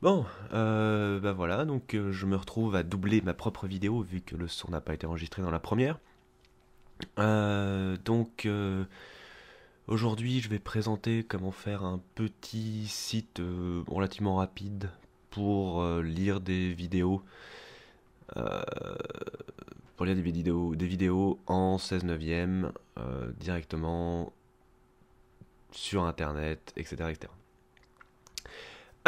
Bon, ben voilà, donc euh, je me retrouve à doubler ma propre vidéo vu que le son n'a pas été enregistré dans la première. Euh, donc aujourd'hui je vais présenter comment faire un petit site relativement rapide pour lire des vidéos. pour lire des vidéos, des vidéos en 16 neuvième directement sur internet, etc. etc.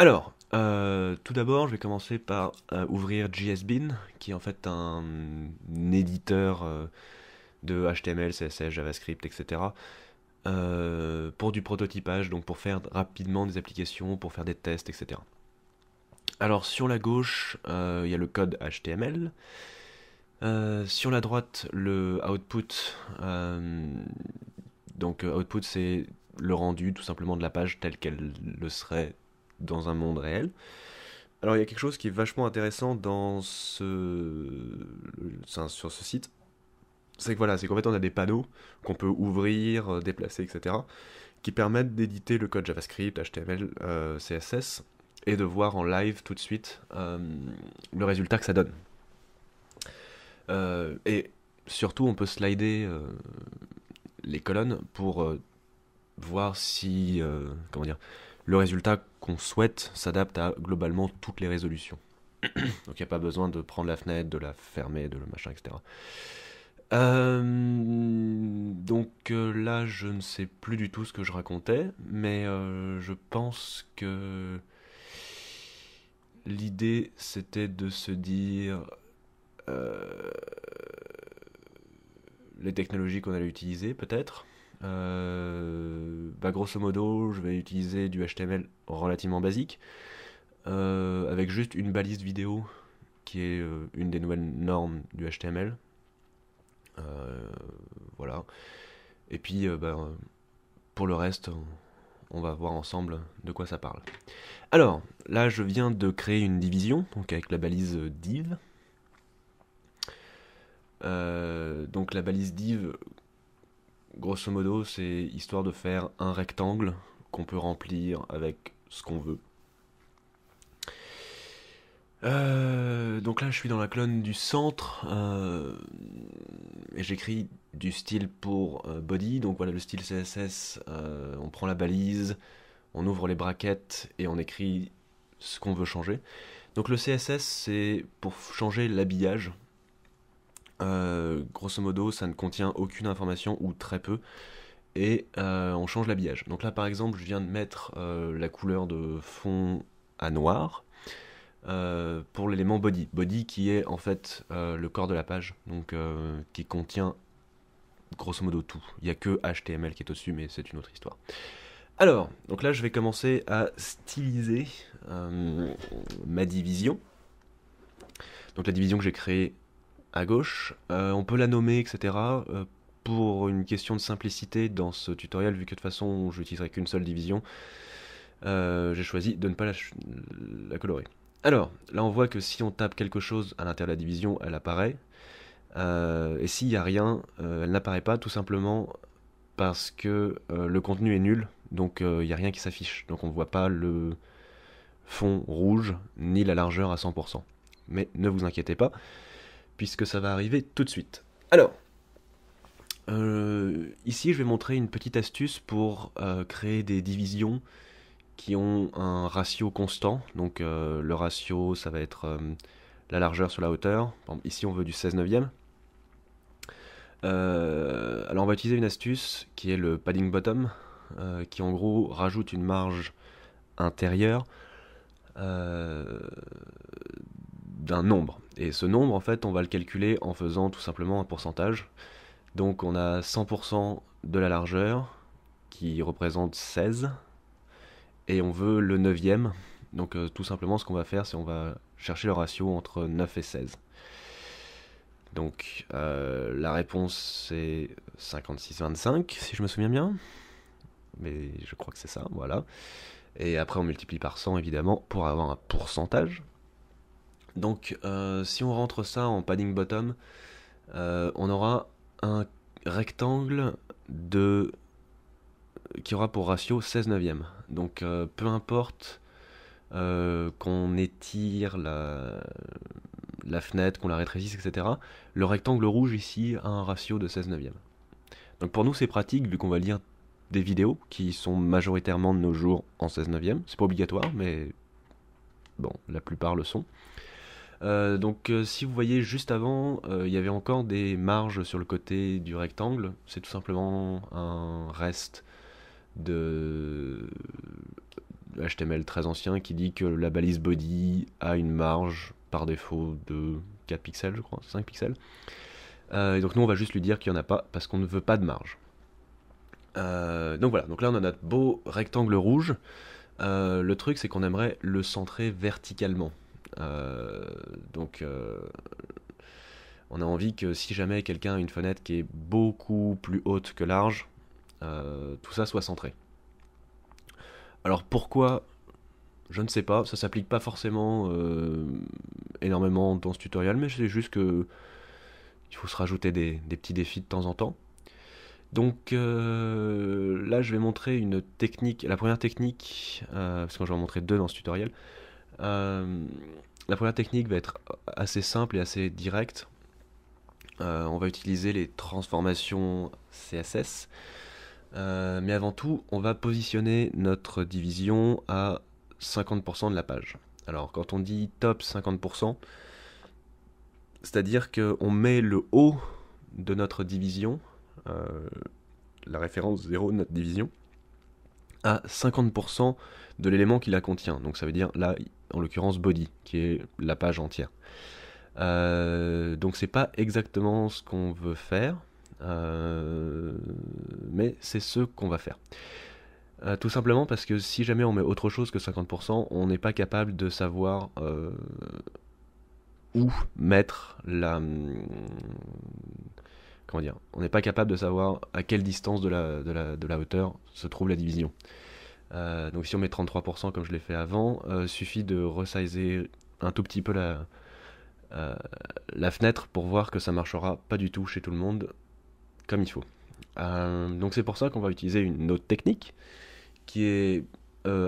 Alors, euh, tout d'abord, je vais commencer par euh, ouvrir JSBin, qui est en fait un, éditeur euh, de HTML, CSS, JavaScript, etc. pour du prototypage, donc pour faire rapidement des applications, pour faire des tests, etc. Alors sur la gauche, il y a le code HTML. sur la droite, le output. donc output, c'est le rendu tout simplement de la page telle qu'elle le serait dans un monde réel. Alors il y a quelque chose qui est vachement intéressant dans ce... sur ce site, c'est voilà, c'est qu'en fait on a des panneaux qu'on peut ouvrir, euh, déplacer, etc., qui permettent d'éditer le code JavaScript, HTML, euh, CSS, et de voir en live tout de suite euh, le résultat que ça donne. et surtout, on peut slider les colonnes pour voir si, comment dire, le résultat qu'on souhaite s'adapte à globalement toutes les résolutions. Donc il n'y a pas besoin de prendre la fenêtre, de la fermer, de le machin, etc. Euh, donc euh, là, je ne sais plus du tout ce que je racontais, mais euh, je pense que l'idée c'était de se dire les technologies qu'on allait utiliser peut-être, euh, bah, grosso modo, je vais utiliser du HTML relativement basique, euh, avec juste une balise vidéo, qui est euh, une des nouvelles normes du HTML. voilà. Et puis, ben, pour le reste, on va voir ensemble de quoi ça parle. Alors, là, je viens de créer une division, donc avec la balise div. donc la balise div Grosso modo, c'est histoire de faire un rectangle qu'on peut remplir avec ce qu'on veut. Euh, donc là, je suis dans la clone du centre euh, et j'écris du style pour euh, body. Donc voilà, le style CSS, on prend la balise, on ouvre les braquettes et on écrit ce qu'on veut changer. Donc le CSS, c'est pour changer l'habillage. Euh, grosso modo, ça ne contient aucune information ou très peu. Et euh, on change l'habillage. Donc là, par exemple, je viens de mettre euh, la couleur de fond à noir pour l'élément body. Body qui est en fait le corps de la page, donc qui contient grosso modo tout. Il n'y a que HTML qui est au-dessus, mais c'est une autre histoire. Alors, donc là, je vais commencer à styliser ma division. Donc la division que j'ai créée gauche. Euh, on peut la nommer, etc. Euh, pour une question de simplicité dans ce tutoriel, vu que de toute façon je n'utiliserai qu'une seule division, euh, j'ai choisi de ne pas la, la, colorer. Alors, là on voit que si on tape quelque chose à l'intérieur de la division, elle apparaît. et s'il n'y a rien, elle n'apparaît pas tout simplement parce que le contenu est nul, donc il n'y a rien qui s'affiche. Donc on ne voit pas le fond rouge ni la largeur à 100%. Mais ne vous inquiétez pas, puisque ça va arriver tout de suite. Alors, euh, ici je vais montrer une petite astuce pour euh, créer des divisions qui ont un ratio constant. Donc euh, le ratio ça va être la largeur sur la hauteur. ici on veut du 16 neuvième. alors on va utiliser une astuce qui est le padding bottom, qui en gros rajoute une marge intérieure d'un nombre. Et ce nombre, en fait, on va le calculer en faisant tout simplement un pourcentage. Donc on a 100% de la largeur qui représente 16 et on veut le 9 Donc euh, tout simplement ce qu'on va faire c'est on va chercher le ratio entre 9 et 16. Donc euh, la réponse c'est 56,25, si je me souviens bien. Mais je crois que c'est ça, voilà. Et après on multiplie par 100 évidemment pour avoir un pourcentage. Donc euh, si on rentre ça en padding bottom, euh, on aura un rectangle de qui aura pour ratio 16 neuvième. Donc euh, peu importe qu'on étire la, fenêtre, qu'on la rétrécisse, etc. Le rectangle rouge ici a un ratio de 16 neuvième. Donc pour nous c'est pratique vu qu'on va lire des vidéos qui sont majoritairement de nos jours en 16 neuvième. C'est pas obligatoire mais bon, la plupart le sont. Euh, donc euh, si vous voyez juste avant, euh, il y avait encore des marges sur le côté du rectangle. C'est tout simplement un reste de HTML très ancien qui dit que la balise body a une marge par défaut de 4 pixels, je crois, 5 pixels. et donc nous, on va juste lui dire qu'il n'y en a pas parce qu'on ne veut pas de marge. donc voilà, donc là on a notre beau rectangle rouge. le truc c'est qu'on aimerait le centrer verticalement. Euh, donc euh, on a envie que si jamais quelqu'un a une fenêtre qui est beaucoup plus haute que large, euh, tout ça soit centré. Alors pourquoi Je ne sais pas, ça s'applique pas forcément énormément dans ce tutoriel, mais c'est juste que il faut se rajouter des, petits défis de temps en temps. Donc là je vais montrer une technique, la première technique, parce que je vais en montrer deux dans ce tutoriel, euh, la première technique va être assez simple et assez directe. Euh, on va utiliser les transformations CSS. Euh, mais avant tout, on va positionner notre division à 50% de la page. Alors quand on dit top 50%, c'est-à-dire qu'on met le haut de notre division, la référence 0 de notre division, à 50% de l'élément qui la contient. Donc ça veut dire là, en l'occurrence body, qui est la page entière. Euh, donc c'est pas exactement ce qu'on veut faire, euh, mais c'est ce qu'on va faire. Euh, tout simplement parce que si jamais on met autre chose que 50%, on n'est pas capable de savoir où mettre la. Comment dire On n'est pas capable de savoir à quelle distance de la, de la, de la hauteur se trouve la division. Euh, donc si on met 33% comme je l'ai fait avant, euh, suffit de resizer un tout petit peu la, euh, la fenêtre pour voir que ça marchera pas du tout chez tout le monde comme il faut. Euh, donc c'est pour ça qu'on va utiliser une autre technique qui est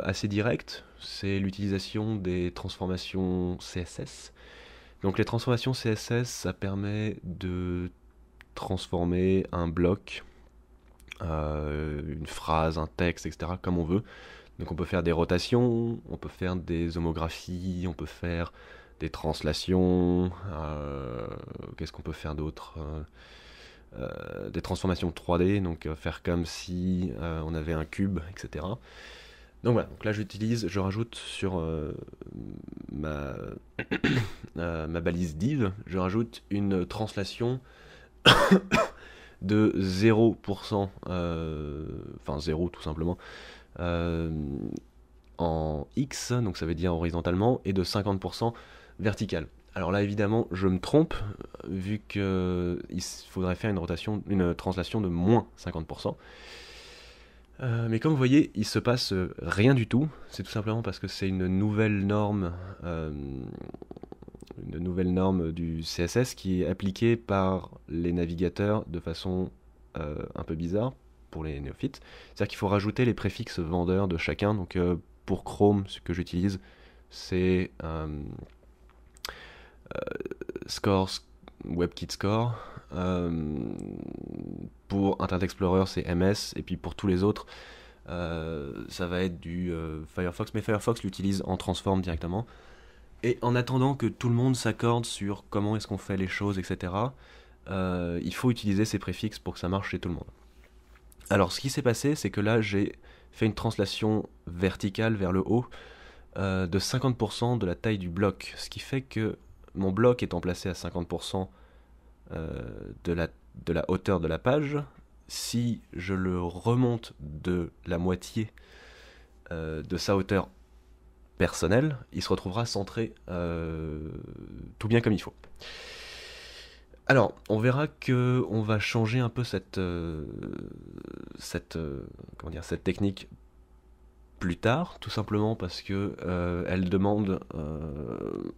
assez directe, c'est l'utilisation des transformations CSS. Donc les transformations CSS, ça permet de transformer un bloc euh, une phrase, un texte, etc., comme on veut. Donc on peut faire des rotations, on peut faire des homographies, on peut faire des translations, euh, qu'est-ce qu'on peut faire d'autre euh, Des transformations 3D, donc faire comme si on avait un cube, etc. Donc voilà, là j'utilise, je rajoute sur ma, ma balise div, je rajoute une translation de 0%, euh, enfin 0 tout simplement, euh, en X, donc ça veut dire horizontalement, et de 50% vertical. Alors là évidemment je me trompe, vu qu'il faudrait faire une, rotation, une translation de moins 50%. Euh, mais comme vous voyez, il se passe rien du tout. C'est tout simplement parce que c'est une nouvelle norme une nouvelle norme du CSS qui est appliquée par les navigateurs de façon euh, un peu bizarre pour les néophytes. C'est-à-dire qu'il faut rajouter les préfixes vendeurs de chacun. Donc euh, pour Chrome, ce que j'utilise, c'est euh, Score, WebKit Score. pour Internet Explorer, c'est MS. Et puis pour tous les autres, ça va être du Firefox. Mais Firefox l'utilise en transform directement. Et en attendant que tout le monde s'accorde sur comment est-ce qu'on fait les choses, etc., euh, il faut utiliser ces préfixes pour que ça marche chez tout le monde. Alors ce qui s'est passé, c'est que là j'ai fait une translation verticale vers le haut euh, de 50% de la taille du bloc, ce qui fait que mon bloc étant placé à 50% euh, de, la, de la hauteur de la page, si je le remonte de la moitié de sa hauteur personnel, il se retrouvera centré euh, tout bien comme il faut. Alors, on verra que on va changer un peu cette, euh, euh, cette, technique plus tard, tout simplement parce que elle demande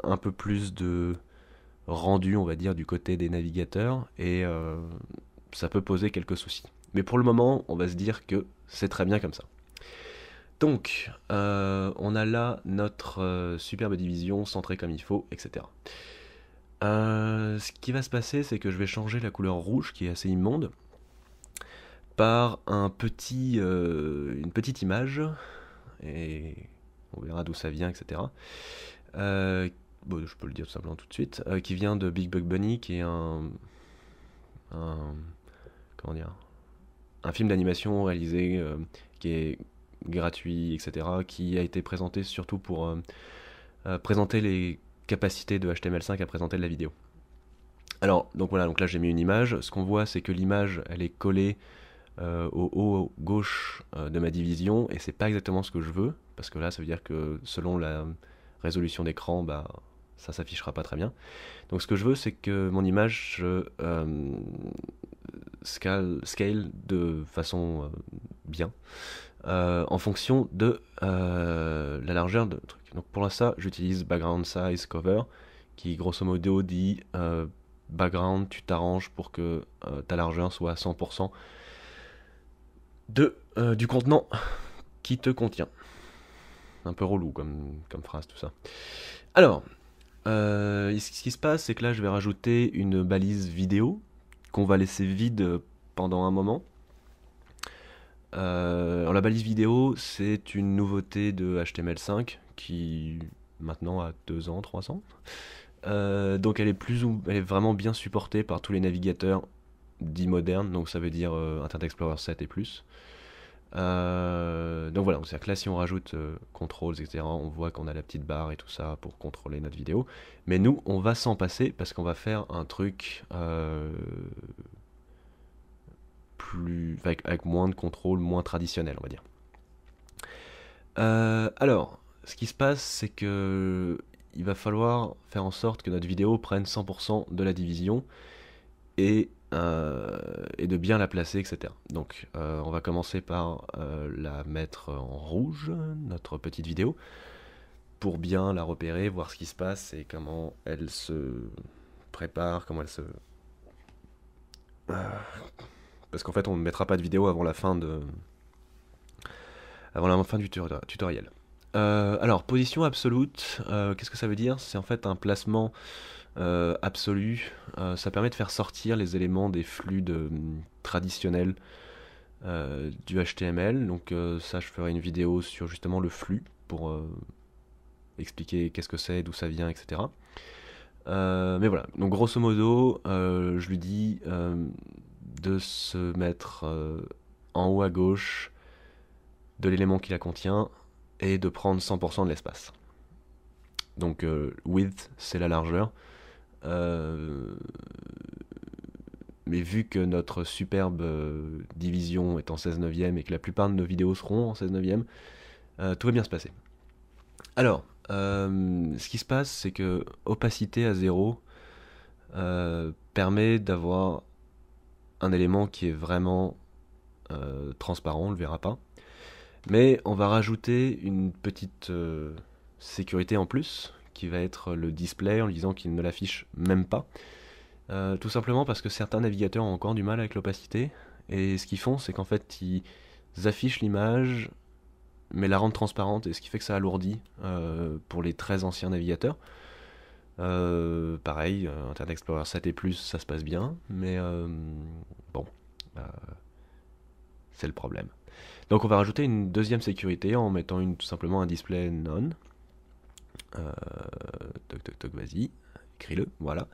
un peu plus de rendu, on va dire, du côté des navigateurs, et ça peut poser quelques soucis. Mais pour le moment, on va se dire que c'est très bien comme ça. Donc, euh, on a là notre euh, superbe division centrée comme il faut, etc. Euh, ce qui va se passer, c'est que je vais changer la couleur rouge, qui est assez immonde, par un petit, une petite image, et on verra d'où ça vient, etc. je peux le dire tout simplement tout de suite, qui vient de Big Bug Bunny, qui est un, un comment dire, un film d'animation réalisé qui est gratuit, etc., qui a été présenté surtout pour euh, euh, présenter les capacités de HTML5 à présenter de la vidéo. Alors, donc voilà, donc là j'ai mis une image. Ce qu'on voit, c'est que l'image, elle est collée euh, au haut gauche de ma division, et c'est pas exactement ce que je veux, parce que là, ça veut dire que selon la résolution d'écran, bah, ça s'affichera pas très bien. Donc ce que je veux, c'est que mon image scale, scale, de façon bien. Euh, en fonction de euh, la largeur de truc. pour ça, j'utilise background size cover, qui grosso modo dit euh, background, tu t'arranges pour que ta largeur soit à 100% de, du contenant qui te contient. Un peu relou comme, comme phrase tout ça. Alors, ce qui se passe, c'est que là, je vais rajouter une balise vidéo qu'on va laisser vide pendant un moment euh, alors la balise vidéo, c'est une nouveauté de HTML5 qui maintenant a 2 ans, 3 ans. Euh, donc elle est plus ou, elle est vraiment bien supportée par tous les navigateurs dits modernes, donc ça veut dire euh, Internet Explorer 7 et plus. donc voilà, c'est-à-dire que là si on rajoute controls, etc., on voit qu'on a la petite barre et tout ça pour contrôler notre vidéo. Mais nous, on va s'en passer parce qu'on va faire un truc avec, moins de contrôle, moins traditionnel, on va dire. Euh, alors, ce qui se passe, c'est que il va falloir faire en sorte que notre vidéo prenne 100% de la division euh, et, de bien la placer, etc. Donc, euh, on va commencer par la mettre en rouge, notre petite vidéo, pour bien la repérer, voir ce qui se passe et comment elle se prépare, comment elle se... Parce qu'en fait, on ne mettra pas de vidéo avant la fin de. Avant la fin du tutoriel. Euh, alors, position absolue, euh, qu'est-ce que ça veut dire C'est en fait un placement euh, absolu. ça permet de faire sortir les éléments des flux traditionnels du HTML. Donc ça, je ferai une vidéo sur justement le flux pour expliquer qu'est-ce que c'est, d'où ça vient, etc. mais voilà, donc grosso modo, je lui dis, de se mettre euh, en haut à gauche de l'élément qui la contient et de prendre 100% de l'espace. Donc euh, width, c'est la largeur. Euh, mais vu que notre superbe division est en 16 neuvième et que la plupart de nos vidéos seront en 16 neuvième, tout va bien se passer. Alors, ce qui se passe, c'est que opacité à zéro permet d'avoir un élément qui est vraiment euh, transparent, on le verra pas. Mais on va rajouter une petite euh, sécurité en plus, qui va être le display, en lui disant qu'il ne l'affiche même pas. Euh, tout simplement parce que certains navigateurs ont encore du mal avec l'opacité, et ce qu'ils font, c'est qu'en fait, ils affichent l'image, mais la rendent transparente, et ce qui fait que ça alourdit pour les très anciens navigateurs. Euh, pareil, euh, Internet Explorer 7 et plus, ça se passe bien, mais euh, bon, c'est le problème. Donc on va rajouter une deuxième sécurité en mettant tout simplement un display non. toc toc toc, vas-y, écris-le, voilà.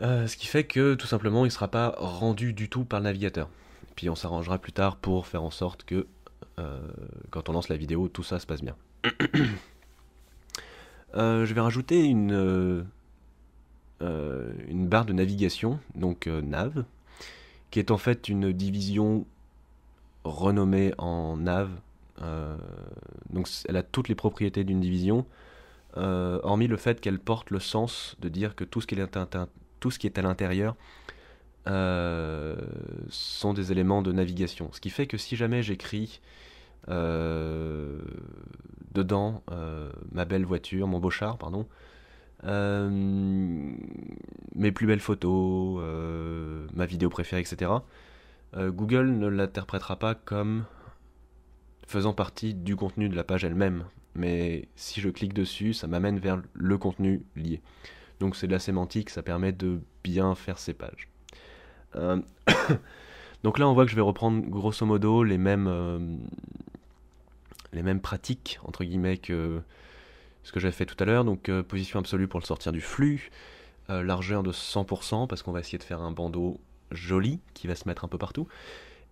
ce qui fait que tout simplement il ne sera pas rendu du tout par le navigateur. Puis on s'arrangera plus tard pour faire en sorte que quand on lance la vidéo, tout ça se passe bien. Euh, je vais rajouter euh, euh, une, barre de navigation, donc nav, qui est en fait une division renommée en nav. donc elle a toutes les propriétés d'une division, hormis le fait qu'elle porte le sens de dire que tout ce qui est à l'intérieur sont des éléments de navigation. Ce qui fait que si jamais j'écris euh, dedans euh, ma belle voiture, mon beau char, pardon. Euh, mes plus belles photos, ma vidéo préférée, etc. Google ne l'interprétera pas comme faisant partie du contenu de la page elle-même. Mais si je clique dessus, ça m'amène vers le contenu lié. Donc c'est de la sémantique, ça permet de bien faire ces pages. Donc là, on voit que je vais reprendre grosso modo les mêmes, les mêmes pratiques, entre guillemets, que ce que j'avais fait tout à l'heure. Donc euh, position absolue pour le sortir du flux, euh, largeur de 100% parce qu'on va essayer de faire un bandeau joli qui va se mettre un peu partout.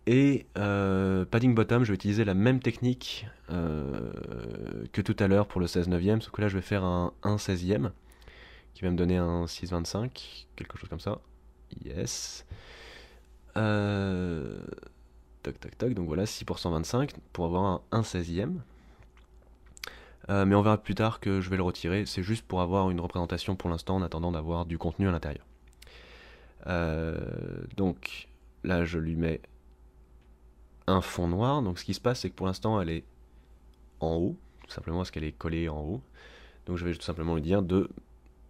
Et euh, padding bottom, je vais utiliser la même technique que tout à l'heure pour le 16 9e sauf que là je vais faire un 1 16e qui va me donner un 6 25 quelque chose comme ça. Yes. Donc voilà, 6 pour pour avoir un 1 16e. Euh, mais on verra plus tard que je vais le retirer. C'est juste pour avoir une représentation pour l'instant en attendant d'avoir du contenu à l'intérieur. Euh, donc là, je lui mets un fond noir. Donc ce qui se passe, c'est que pour l'instant, elle est en haut, tout simplement parce qu'elle est collée en haut. Donc je vais tout simplement lui dire de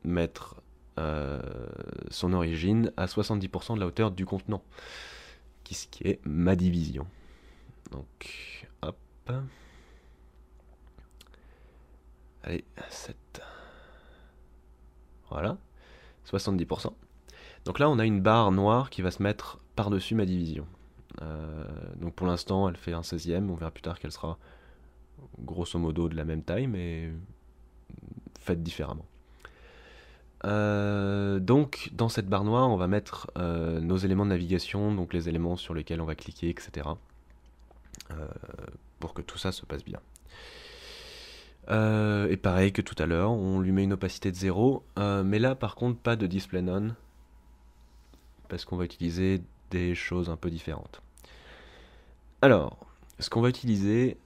mettre euh, son origine à 70% de la hauteur du contenant ce qui est ma division. Donc, hop. Allez, 7. Voilà. 70%. Donc là, on a une barre noire qui va se mettre par-dessus ma division. Euh, donc pour l'instant, elle fait un 16e. On verra plus tard qu'elle sera grosso modo de la même taille, mais faite différemment. Euh, donc dans cette barre noire, on va mettre euh, nos éléments de navigation, donc les éléments sur lesquels on va cliquer, etc. Euh, pour que tout ça se passe bien. et pareil que tout à l'heure, on lui met une opacité de 0, mais là par contre pas de display none, parce qu'on va utiliser des choses un peu différentes. Alors, ce qu'on va utiliser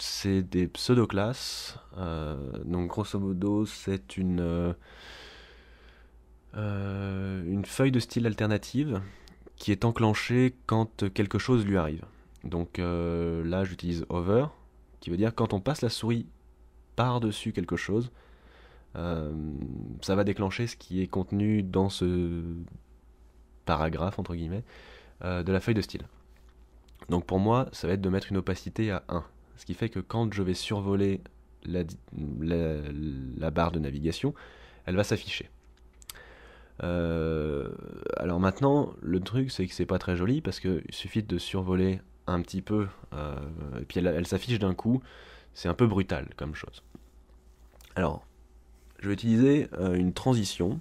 c'est des pseudo-classes. Euh, donc, grosso modo, c'est une, euh, euh, une feuille de style alternative qui est enclenchée quand quelque chose lui arrive. Donc là, j'utilise over, qui veut dire quand on passe la souris par-dessus quelque chose, ça va déclencher ce qui est contenu dans ce paragraphe, entre guillemets, de la feuille de style. Donc pour moi, ça va être de mettre une opacité à 1. Ce qui fait que quand je vais survoler la, barre de navigation, elle va s'afficher. Euh, alors maintenant, le truc c'est que c'est pas très joli parce qu'il suffit de survoler un petit peu euh, et puis elle, s'affiche d'un coup. C'est un peu brutal comme chose. Alors, je vais utiliser euh, une transition.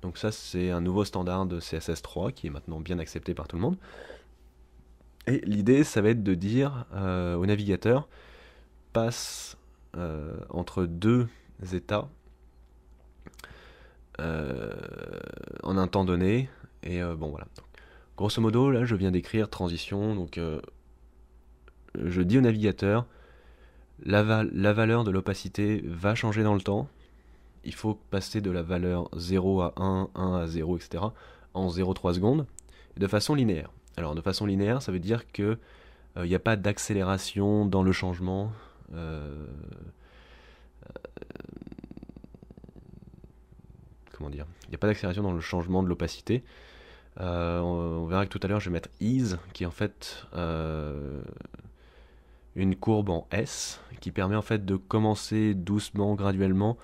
Donc ça c'est un nouveau standard de CSS3 qui est maintenant bien accepté par tout le monde. Et l'idée, ça va être de dire euh, au navigateur, passe euh, entre deux états euh, en un temps donné. Et bon, voilà. grosso modo, là, je viens d'écrire transition. Donc, je dis au navigateur, la valeur de l'opacité va changer dans le temps. Il faut passer de la valeur 0 à 1, 1 à 0, etc. en 0,3 secondes, de façon linéaire. Alors de façon linéaire, ça veut dire qu'il euh, n'y a pas d'accélération dans le changement. Euh, euh, comment dire Il n'y a pas d'accélération dans le changement de l'opacité. On, verra que tout à l'heure, je vais mettre ease, qui est en fait une courbe en S, qui permet en fait de commencer doucement, graduellement,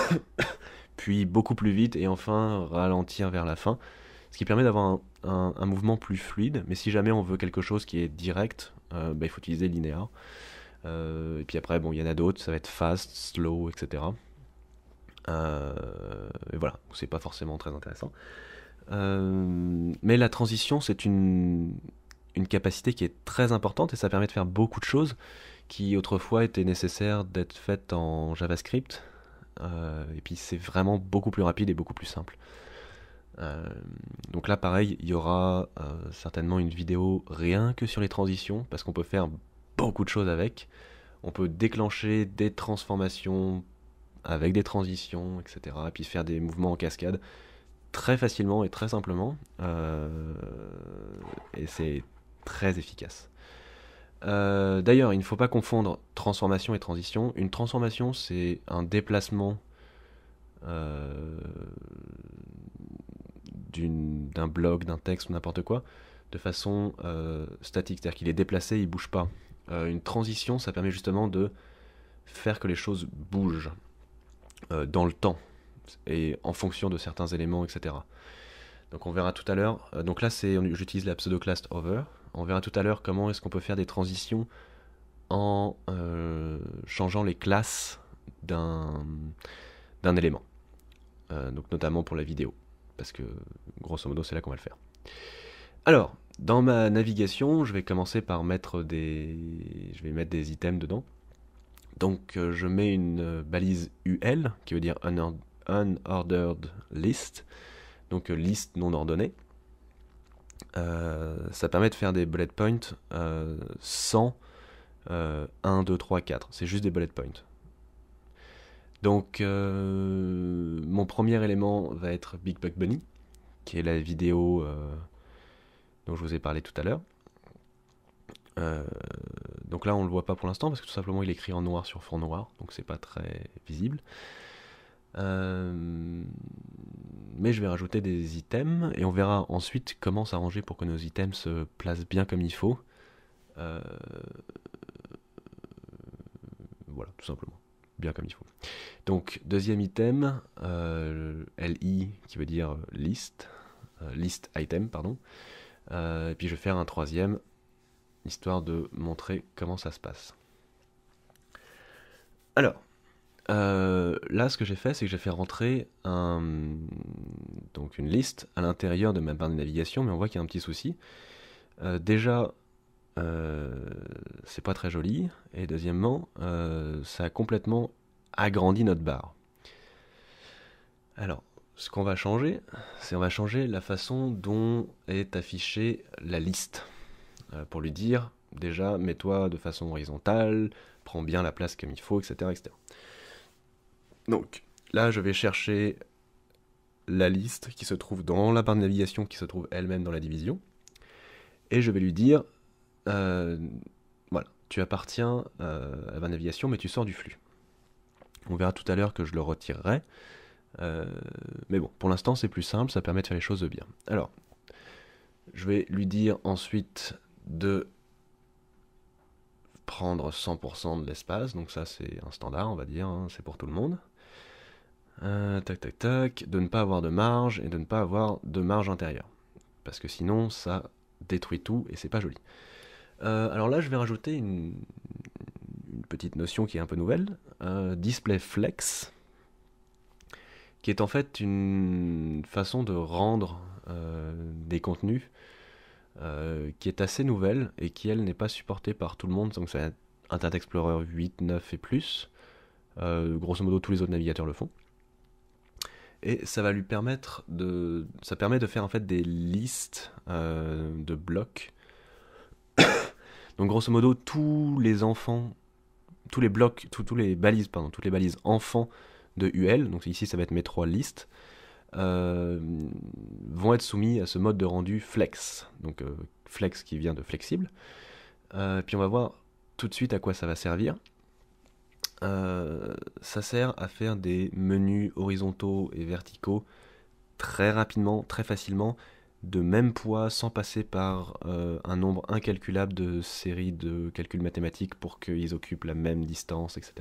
puis beaucoup plus vite, et enfin ralentir vers la fin ce qui permet d'avoir un, mouvement plus fluide. Mais si jamais on veut quelque chose qui est direct, euh, bah, il faut utiliser linéaire. Euh, et puis après, bon, il y en a d'autres, ça va être fast, slow, etc. Euh, et voilà, c'est pas forcément très intéressant. mais la transition, c'est une capacité qui est très importante et ça permet de faire beaucoup de choses qui autrefois étaient nécessaires d'être faites en JavaScript. et puis c'est vraiment beaucoup plus rapide et beaucoup plus simple. Euh, donc là, pareil, il y aura euh, certainement une vidéo rien que sur les transitions, parce qu'on peut faire beaucoup de choses avec. On peut déclencher des transformations avec des transitions, etc. puis faire des mouvements en cascade très facilement et très simplement. Euh, et c'est très efficace. D'ailleurs, il ne faut pas confondre transformation et transition. Une transformation, c'est un déplacement d'un blog, d'un texte ou n'importe quoi, de façon euh, statique, c'est-à-dire qu'il est déplacé, il bouge pas. Euh, une transition, ça permet justement de faire que les choses bougent euh, dans le temps et en fonction de certains éléments, etc. Donc on verra tout à l'heure. donc là, c'est j'utilise la pseudo-class over. On verra tout à l'heure comment est-ce qu'on peut faire des transitions en changeant les classes d'un élément. donc notamment pour la vidéo parce que grosso modo c'est là qu'on va le faire. Alors, dans ma navigation, je vais commencer par mettre des, je vais mettre des items dedans. Donc euh, je mets une euh, balise UL qui veut dire unordered list, donc euh, liste non ordonnée. ça permet de faire des bullet points sans 1, 2, 3, 4. C'est juste des bullet points. Donc, euh, mon premier élément va être Big Bug Bunny, qui est la vidéo euh, dont je vous ai parlé tout à l'heure. Euh, donc là, on le voit pas pour l'instant parce que tout simplement il est écrit en noir sur fond noir, donc c'est pas très visible. mais je vais rajouter des items et on verra ensuite comment s'arranger pour que nos items se placent bien comme il faut. voilà, tout simplement bien comme il faut. Donc, deuxième item, euh, LI qui veut dire list, euh, liste item, pardon. Euh, et puis je vais faire un troisième, histoire de montrer comment ça se passe. Alors, là ce que j'ai fait, c'est que j'ai fait rentrer un, donc une liste à l'intérieur de ma barre de navigation, mais on voit qu'il y a un petit souci. déjà, euh, c'est pas très joli. Et deuxièmement, euh, ça a complètement agrandi notre barre. Alors, ce qu'on va changer, c'est on va changer la façon dont est affichée la liste. Euh, pour lui dire, déjà, mets-toi de façon horizontale, prends bien la place comme il faut, etc. etc. Donc, là, je vais chercher la liste qui se trouve dans la barre de navigation qui se trouve elle-même dans la division. Et je vais lui dire, euh, voilà, tu appartiens euh, à la navigation, mais tu sors du flux. On verra tout à l'heure que je le retirerai. Euh, mais bon, pour l'instant, c'est plus simple, ça permet de faire les choses bien. Alors, je vais lui dire ensuite de prendre 100% de l'espace, donc ça c'est un standard, on va dire, hein. c'est pour tout le monde. tac, tac, tac, de ne pas avoir de marge et de ne pas avoir de marge intérieure, parce que sinon ça détruit tout et c'est pas joli. Euh, alors là, je vais rajouter une, petite notion qui est un peu nouvelle, un euh, display flex, qui est en fait une façon de rendre euh, des contenus qui est assez nouvelle et qui, elle, n'est pas supportée par tout le monde, donc c'est Internet Explorer 8, 9 et plus. grosso modo, tous les autres navigateurs le font. Et ça va lui permettre de... ça permet de faire en fait des listes de blocs donc grosso modo, tous les enfants, tous les blocs, tous les balises, pardon, toutes les balises enfants de UL, donc ici ça va être mes trois listes, euh, vont être soumis à ce mode de rendu flex, donc euh, flex qui vient de flexible. Euh, puis on va voir tout de suite à quoi ça va servir. ça sert à faire des menus horizontaux et verticaux très rapidement, très facilement, de même poids sans passer par euh, un nombre incalculable de séries de calculs mathématiques pour qu'ils occupent la même distance, etc.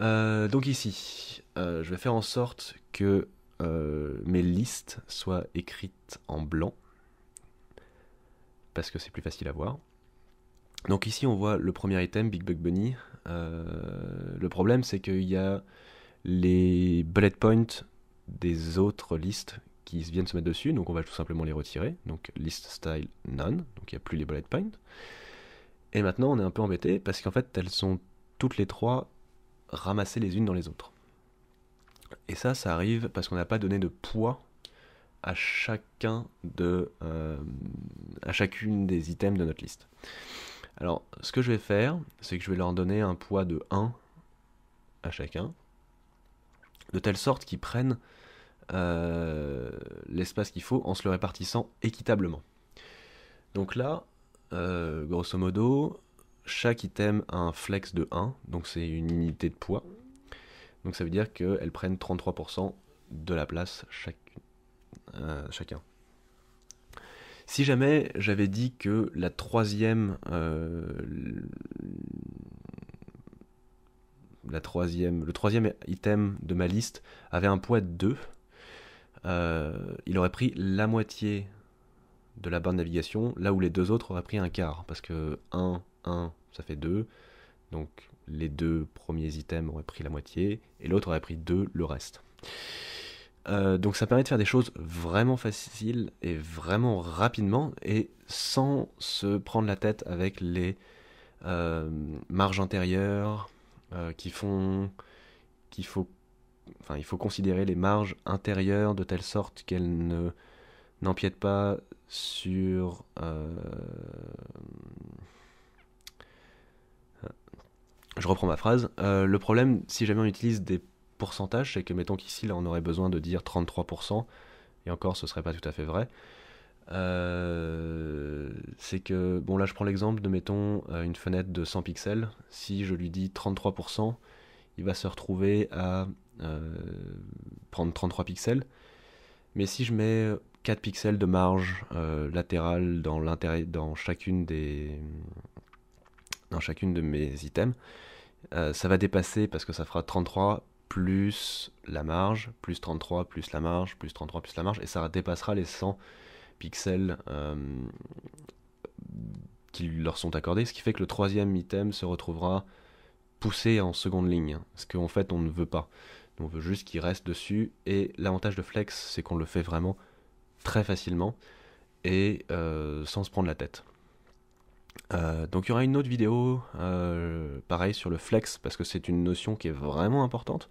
Euh, donc ici, euh, je vais faire en sorte que mes listes soient écrites en blanc, parce que c'est plus facile à voir. Donc ici, on voit le premier item, Big Bug Bunny. le problème, c'est qu'il y a les bullet points des autres listes qui viennent se mettre dessus, donc on va tout simplement les retirer. Donc list style none, donc il n'y a plus les bullet points. Et maintenant on est un peu embêté parce qu'en fait elles sont toutes les trois ramassées les unes dans les autres. Et ça, ça arrive parce qu'on n'a pas donné de poids à chacun de, euh, à chacune des items de notre liste. Alors, ce que je vais faire, c'est que je vais leur donner un poids de 1 à chacun, de telle sorte qu'ils prennent euh, l'espace qu'il faut en se le répartissant équitablement. Donc là, euh, grosso modo, chaque item a un flex de 1, donc c'est une unité de poids. Donc ça veut dire qu'elles prennent 33% de la place euh, chacun. Si jamais j'avais dit que la troisième, la troisième, le troisième item de ma liste avait un poids de 2, euh, il aurait pris la moitié de la barre de navigation, là où les deux autres auraient pris un quart, parce que 1, 1, ça fait 2, donc les deux premiers items auraient pris la moitié, et l'autre aurait pris 2, le reste. Euh, donc ça permet de faire des choses vraiment faciles et vraiment rapidement, et sans se prendre la tête avec les euh, marges intérieures qui font qu'il faut enfin, il faut considérer les marges intérieures de telle sorte qu'elles ne n'empiètent pas sur euh, je reprends ma phrase euh, le problème si jamais on utilise des pourcentages c'est que mettons qu'ici là on aurait besoin de dire 33% et encore ce serait pas tout à fait vrai euh, c'est que, bon là je prends l'exemple de mettons une fenêtre de 100 pixels, si je lui dis 33%, il va se retrouver à euh, prendre 33 pixels. Mais si je mets 4 pixels de marge euh, latérale dans, dans chacune des dans chacune de mes items, euh, ça va dépasser parce que ça fera 33 plus la marge, plus 33, plus la marge, plus 33, plus la marge, et ça dépassera les 100 pixels qui leur sont accordés, ce qui fait que le troisième item se retrouvera poussé en seconde ligne, ce qu'en fait on ne veut pas on veut juste qu'il reste dessus. Et l'avantage de Flex, c'est qu'on le fait vraiment très facilement et euh, sans se prendre la tête. Euh, donc il y aura une autre vidéo, euh, pareil, sur le flex, parce que c'est une notion qui est vraiment importante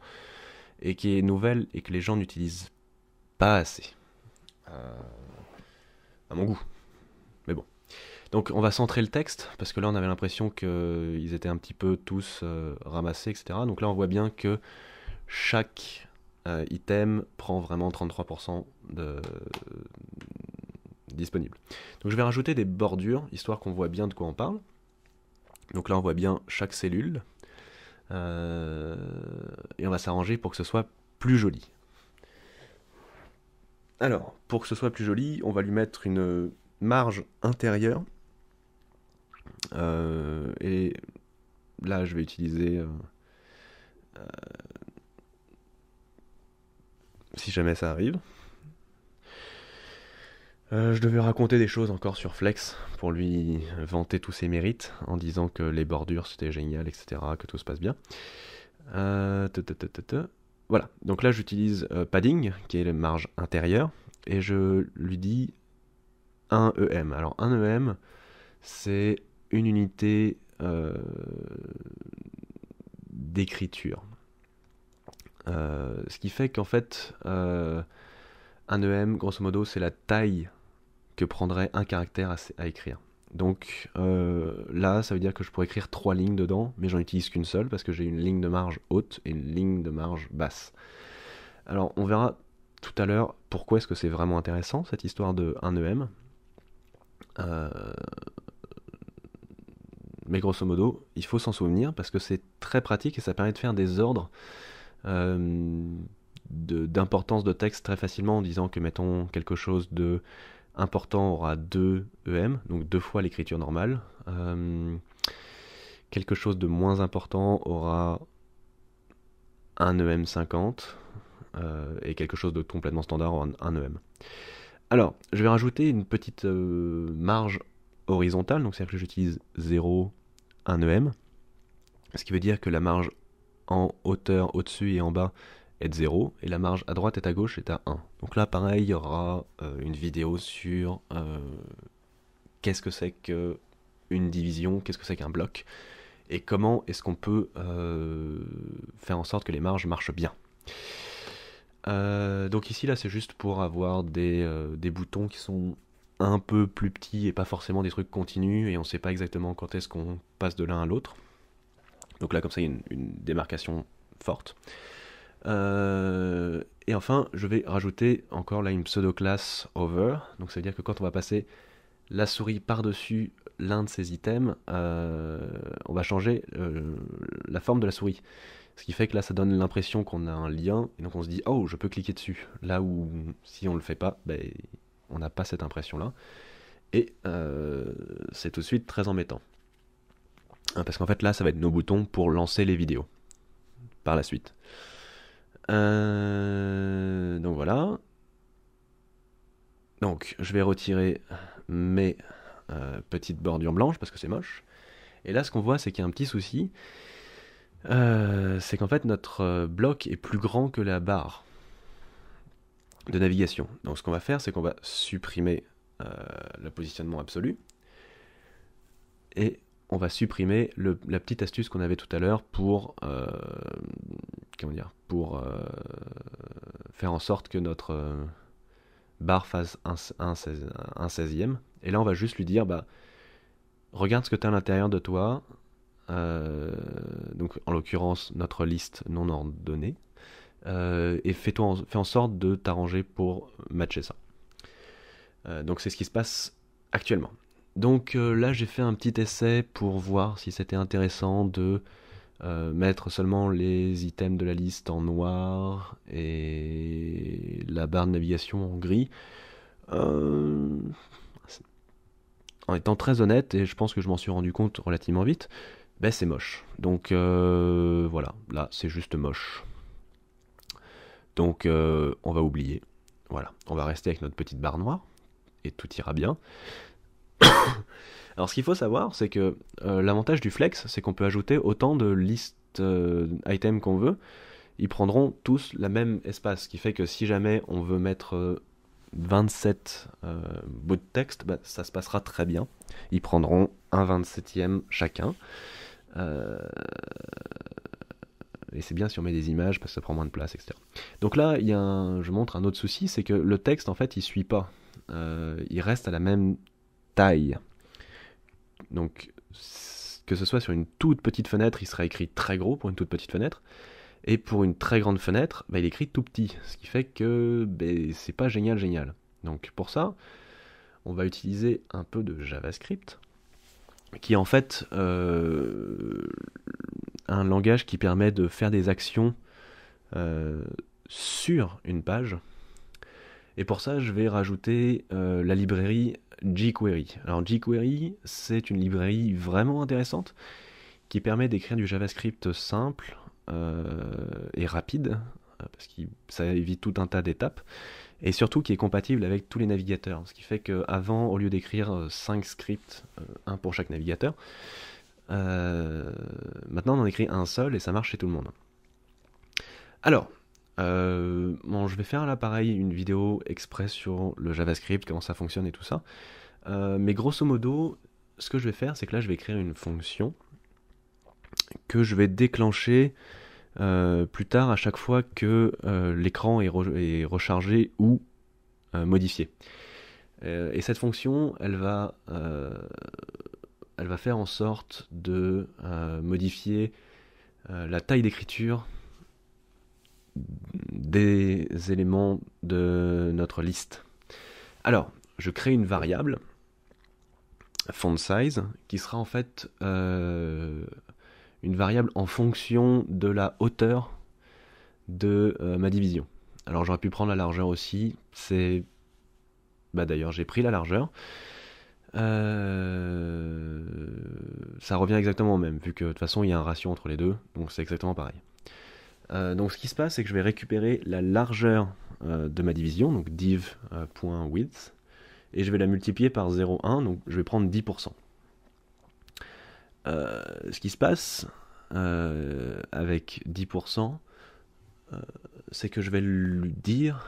et qui est nouvelle et que les gens n'utilisent pas assez. à mon goût. Mais bon. Donc on va centrer le texte, parce que là on avait l'impression qu'ils étaient un petit peu tous ramassés, etc. Donc là on voit bien que chaque euh, item prend vraiment 33% de... disponible. Donc je vais rajouter des bordures, histoire qu'on voit bien de quoi on parle. Donc là on voit bien chaque cellule. Euh, et on va s'arranger pour que ce soit plus joli. Alors, pour que ce soit plus joli, on va lui mettre une marge intérieure. Euh, et là je vais utiliser si jamais ça arrive. Euh, je devais raconter des choses encore sur Flex pour lui vanter tous ses mérites en disant que les bordures c'était génial, etc., que tout se passe bien. Euh, voilà, donc là j'utilise euh, padding, qui est la marge intérieure, et je lui dis 1 EM. Alors 1 EM, c'est une unité d'écriture. Euh, ce qui fait qu'en fait, euh, un EM, grosso modo, c'est la taille que prendrait un caractère à, écrire. Donc euh, là, ça veut dire que je pourrais écrire trois lignes dedans, mais j'en utilise qu'une seule parce que j'ai une ligne de marge haute et une ligne de marge basse. Alors on verra tout à l'heure pourquoi est-ce que c'est vraiment intéressant cette histoire de un em Mais grosso modo, il faut s'en souvenir parce que c'est très pratique et ça permet de faire des ordres euh, d'importance de, texte très facilement en disant que, mettons, quelque chose de important aura 2 EM, donc deux fois l'écriture normale. Euh, quelque chose de moins important aura 1 EM 50 et quelque chose de complètement standard aura 1 EM. Alors, je vais rajouter une petite euh, marge horizontale, donc c'est-à-dire que j'utilise 0, 1 EM, ce qui veut dire que la marge en hauteur au-dessus et en bas est de 0 et la marge à droite et à gauche est à 1. Donc là pareil, il y aura euh, une vidéo sur euh, qu'est-ce que c'est qu'une division, qu'est-ce que c'est qu'un bloc et comment est-ce qu'on peut euh, faire en sorte que les marges marchent bien. donc ici là c'est juste pour avoir des, des boutons qui sont un peu plus petits et pas forcément des trucs continus et on ne sait pas exactement quand est-ce qu'on passe de l'un à l'autre. Donc là, comme ça, il y a une, démarcation forte. Euh, et enfin, je vais rajouter encore là une pseudo-classe over. Donc ça veut dire que quand on va passer la souris par-dessus l'un de ces items, euh, on va changer euh, la forme de la souris. Ce qui fait que là, ça donne l'impression qu'on a un lien, et donc on se dit, oh, je peux cliquer dessus. Là où, si on ne le fait pas, ben, on n'a pas cette impression-là. Et c'est tout de suite très embêtant. Hein, parce qu'en fait là, ça va être nos boutons pour lancer les vidéos par la suite. Euh, donc voilà. Donc je vais retirer mes euh, petites bordures blanches parce que c'est moche. Et là, ce qu'on voit, c'est qu'il y a un petit souci. Euh, c'est qu'en fait, notre bloc est plus grand que la barre de navigation. Donc ce qu'on va faire, c'est qu'on va supprimer le positionnement absolu. Et on va supprimer la petite astuce qu'on avait tout à l'heure pour, euh, dire, pour euh, faire en sorte que notre bar euh, barre fasse un, 16, e Et là, on va juste lui dire, bah, regarde ce que tu as à l'intérieur de toi. donc, en l'occurrence, notre liste non ordonnée. et fais en sorte de t'arranger pour matcher ça. donc, c'est ce qui se passe actuellement. Donc euh, là, j'ai fait un petit essai pour voir si c'était intéressant de euh, mettre seulement les items de la liste en noir et la barre de navigation en gris. Euh, en étant très honnête, et je pense que je m'en suis rendu compte relativement vite, ben c'est moche. Donc voilà, là c'est juste moche. Donc on va oublier. Voilà, on va rester avec notre petite barre noire et tout ira bien. Alors ce qu'il faut savoir, c'est que euh, l'avantage du flex, c'est qu'on peut ajouter autant de listes euh, items qu'on veut. Ils prendront tous la même espace, ce qui fait que si jamais on veut mettre 27 euh, bouts de texte, bah, ça se passera très bien. Ils prendront un 27e chacun. Et c'est bien si on met des images parce que ça prend moins de place, etc. Donc là, il y a je montre un autre souci, c'est que le texte, en fait, il suit pas. il reste à la même taille. Donc que ce soit sur une toute petite fenêtre, il sera écrit très gros pour une toute petite fenêtre. Et pour une très grande fenêtre, bah, il est écrit tout petit. Ce qui fait que ce bah, c'est pas génial, génial. Donc pour ça, on va utiliser un peu de JavaScript, qui est en fait euh, un langage qui permet de faire des actions euh, sur une page et pour ça, je vais rajouter euh, la librairie jQuery. Alors jQuery, c'est une librairie vraiment intéressante qui permet d'écrire du JavaScript simple euh, et rapide, euh, parce que ça évite tout un tas d'étapes, et surtout qui est compatible avec tous les navigateurs. Ce qui fait qu'avant, au lieu d'écrire 5 scripts, un pour chaque navigateur, maintenant on en écrit un seul et ça marche chez tout le monde. Alors, euh, bon, je vais faire là pareil une vidéo express sur le JavaScript, comment ça fonctionne et tout ça. Euh, mais grosso modo, ce que je vais faire, c'est que là, je vais créer une fonction que je vais déclencher euh, plus tard à chaque fois que l'écran est, rechargé ou modifié. et cette fonction, elle va, elle va faire en sorte de modifier la taille d'écriture des éléments de notre liste. Alors, je crée une variable font size qui sera en fait euh, une variable en fonction de la hauteur de euh, ma division. Alors j'aurais pu prendre la largeur aussi, c'est... Bah d'ailleurs j'ai pris la largeur. Euh, ça revient exactement au même, vu que de toute façon il y a un ratio entre les deux, donc c'est exactement pareil. Euh, donc ce qui se passe, c'est que je vais récupérer la largeur euh, de ma division, donc div.width, euh, et je vais la multiplier par 0,1, donc je vais prendre 10%. ce qui se passe avec 10%, c'est que je vais lui dire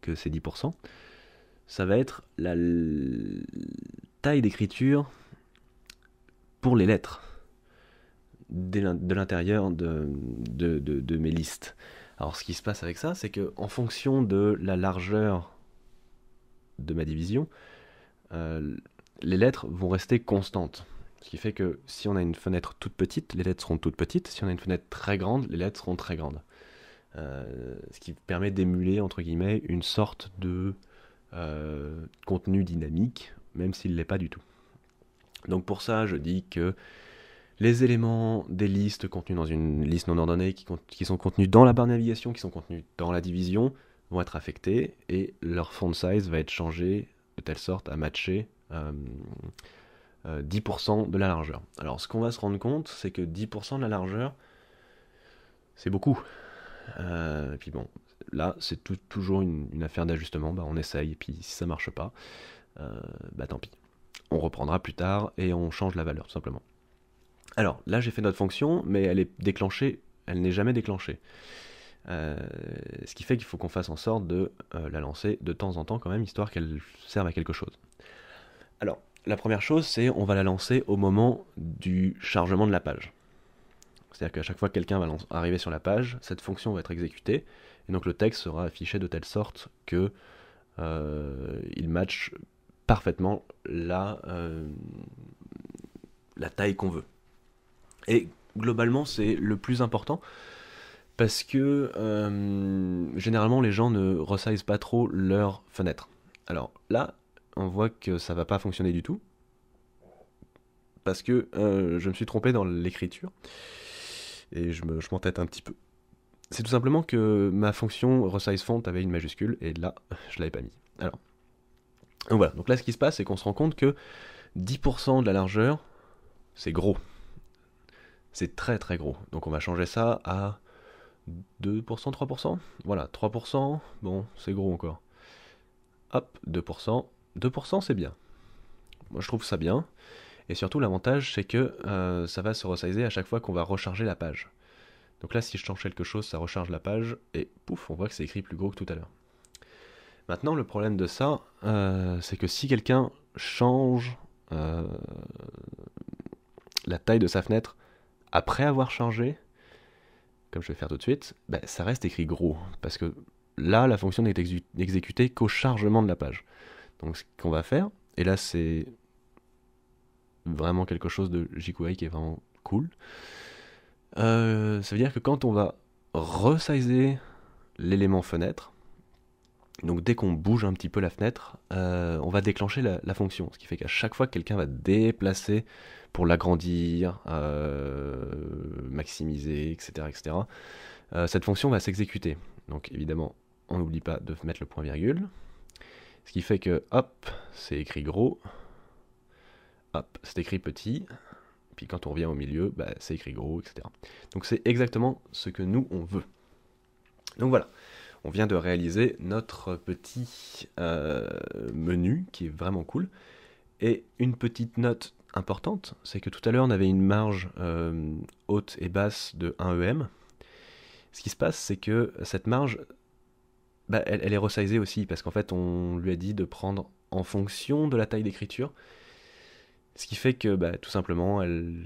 que c'est 10%, ça va être la taille d'écriture pour les lettres de l'intérieur de, mes listes. Alors ce qui se passe avec ça, c'est que en fonction de la largeur de ma division, euh, les lettres vont rester constantes. Ce qui fait que si on a une fenêtre toute petite, les lettres seront toutes petites. Si on a une fenêtre très grande, les lettres seront très grandes. Euh, ce qui permet d'émuler, entre guillemets, une sorte de euh, contenu dynamique, même s'il ne l'est pas du tout. Donc pour ça, je dis que les éléments des listes contenus dans une liste non ordonnée qui, sont contenus dans la barre navigation, qui sont contenus dans la division, vont être affectés et leur font size va être changé de telle sorte à matcher 10% euh, euh, de la largeur. Alors ce qu'on va se rendre compte, c'est que 10% de la largeur, c'est beaucoup. Euh, et puis bon, là, c'est toujours une, affaire d'ajustement, bah, on essaye, et puis si ça marche pas, bah tant pis. On reprendra plus tard et on change la valeur, tout simplement. Alors là, j'ai fait notre fonction, mais elle est déclenchée, elle n'est jamais déclenchée. Euh, ce qui fait qu'il faut qu'on fasse en sorte de euh, la lancer de temps en temps quand même, histoire qu'elle serve à quelque chose. Alors, la première chose, c'est on va la lancer au moment du chargement de la page. C'est-à-dire qu'à chaque fois que quelqu'un va arriver sur la page, cette fonction va être exécutée, et donc le texte sera affiché de telle sorte que euh, il matche parfaitement la, la taille qu'on veut. Et globalement, c'est le plus important parce que euh, généralement les gens ne resize pas trop leurs fenêtres. Alors là, on voit que ça va pas fonctionner du tout parce que euh, je me suis trompé dans l'écriture et je m'entête me, un petit peu. C'est tout simplement que ma fonction resize font avait une majuscule et là, je l'avais pas mis. Alors, voilà. Donc là, ce qui se passe, c'est qu'on se rend compte que 10% de la largeur, c'est gros. C'est très très gros. Donc on va changer ça à 2%, 3%. Voilà, 3%, bon, c'est gros encore. Hop, 2%. 2% c'est bien. Moi je trouve ça bien. Et surtout l'avantage c'est que euh, ça va se resizer à chaque fois qu'on va recharger la page. Donc là si je change quelque chose ça recharge la page et pouf on voit que c'est écrit plus gros que tout à l'heure. Maintenant le problème de ça euh, c'est que si quelqu'un change euh, la taille de sa fenêtre après avoir chargé, comme je vais faire tout de suite, ben, ça reste écrit gros, parce que là, la fonction n'est exécutée qu'au chargement de la page. Donc ce qu'on va faire, et là c'est vraiment quelque chose de jQuery qui est vraiment cool, euh, ça veut dire que quand on va resizer l'élément fenêtre, donc dès qu'on bouge un petit peu la fenêtre, euh, on va déclencher la, la fonction, ce qui fait qu'à chaque fois que quelqu'un va déplacer pour l'agrandir, euh, maximiser, etc. etc. Euh, cette fonction va s'exécuter. Donc évidemment, on n'oublie pas de mettre le point virgule. Ce qui fait que, hop, c'est écrit gros, hop, c'est écrit petit, puis quand on revient au milieu, bah, c'est écrit gros, etc. Donc c'est exactement ce que nous, on veut. Donc voilà, on vient de réaliser notre petit euh, menu qui est vraiment cool. Et une petite note importante, c'est que tout à l'heure on avait une marge euh, haute et basse de 1 EM. Ce qui se passe, c'est que cette marge, bah, elle, est resizée aussi, parce qu'en fait on lui a dit de prendre en fonction de la taille d'écriture. Ce qui fait que bah, tout simplement elle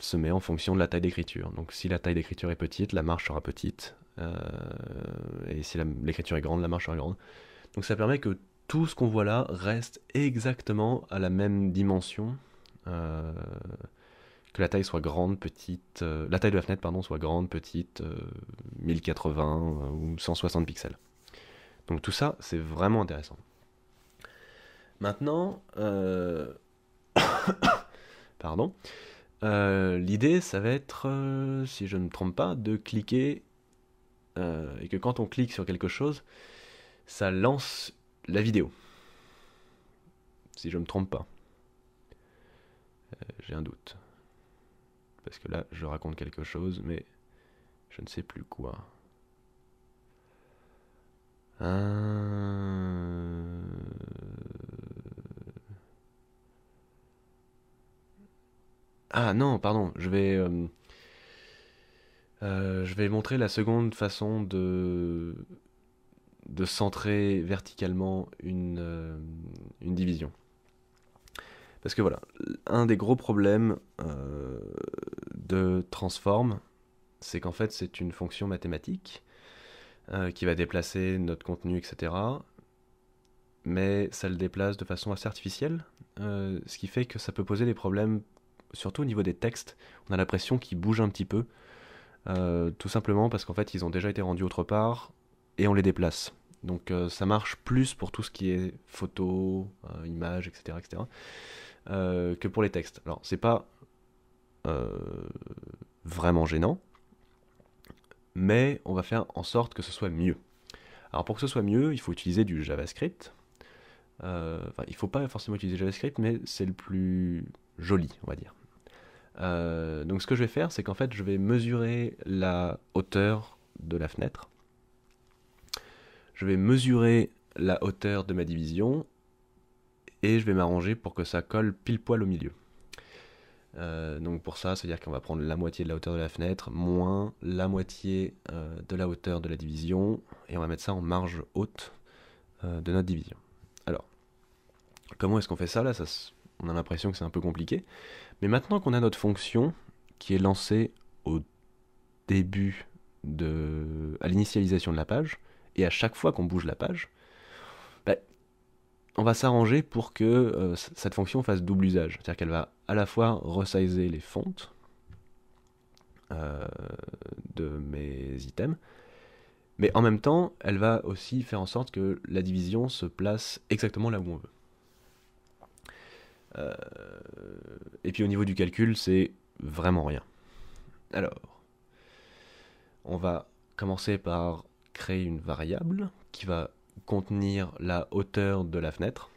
se met en fonction de la taille d'écriture. Donc si la taille d'écriture est petite, la marge sera petite. Euh, et si l'écriture est grande, la marge sera grande. Donc ça permet que tout ce qu'on voit là reste exactement à la même dimension. Euh, que la taille soit grande, petite, euh, la taille de la fenêtre pardon soit grande, petite, 1080 euh, ou 160 pixels. Donc tout ça, c'est vraiment intéressant. Maintenant, pardon, l'idée, ça va être, si je ne me trompe pas, de cliquer et que quand on clique sur quelque chose, ça lance la vidéo. Si je ne me trompe pas. Euh, j'ai un doute. Parce que là, je raconte quelque chose, mais je ne sais plus quoi. Euh. Ah non, pardon, je vais... Euh, je vais montrer la seconde façon de de centrer verticalement euh, une, division. Parce que voilà, un des gros problèmes euh, de transform, c'est qu'en fait c'est une fonction mathématique euh, qui va déplacer notre contenu, etc. Mais ça le déplace de façon assez artificielle, ce qui fait que ça peut poser des problèmes, surtout au niveau des textes. On a l'impression qu'ils bougent un petit peu, tout simplement parce qu'en fait ils ont déjà été rendus autre part, et on les déplace. Donc euh, ça marche plus pour tout ce qui est photo, euh, images, etc., etc. Euh, que pour les textes. Alors c'est pas vraiment gênant, mais on va faire en sorte que ce soit mieux. Alors pour que ce soit mieux, il faut utiliser du JavaScript. Enfin, il faut pas forcément utiliser JavaScript, mais c'est le plus joli, on va dire. donc ce que je vais faire, c'est qu'en fait, je vais mesurer la hauteur de la fenêtre je vais mesurer la hauteur de ma division et je vais m'arranger pour que ça colle pile poil au milieu. Euh, donc pour ça, c'est-à-dire qu'on va prendre la moitié de la hauteur de la fenêtre, moins la moitié euh, de la hauteur de la division, et on va mettre ça en marge haute euh, de notre division. Alors, comment est-ce qu'on fait ça là ça, On a l'impression que c'est un peu compliqué, mais maintenant qu'on a notre fonction qui est lancée au début de... à l'initialisation de la page, et à chaque fois qu'on bouge la page, bah, on va s'arranger pour que euh, cette fonction fasse double usage. C'est-à-dire qu'elle va à la fois resizer les fontes euh, de mes items, mais en même temps, elle va aussi faire en sorte que la division se place exactement là où on veut. Euh, et puis au niveau du calcul, c'est vraiment rien. Alors, on va commencer par créer une variable qui va contenir la hauteur de la fenêtre.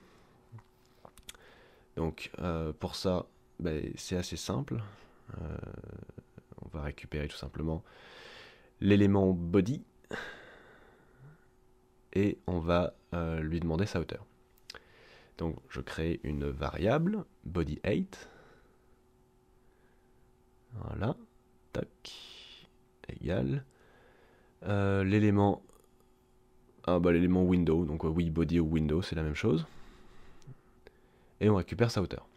Donc euh, pour ça, ben, c'est assez simple. Euh, on va récupérer tout simplement l'élément body et on va euh, lui demander sa hauteur. Donc je crée une variable body 8 Voilà, tac, égale euh, l'élément ah bah l'élément window, donc oui euh, body ou window, c'est la même chose. Et on récupère sa hauteur.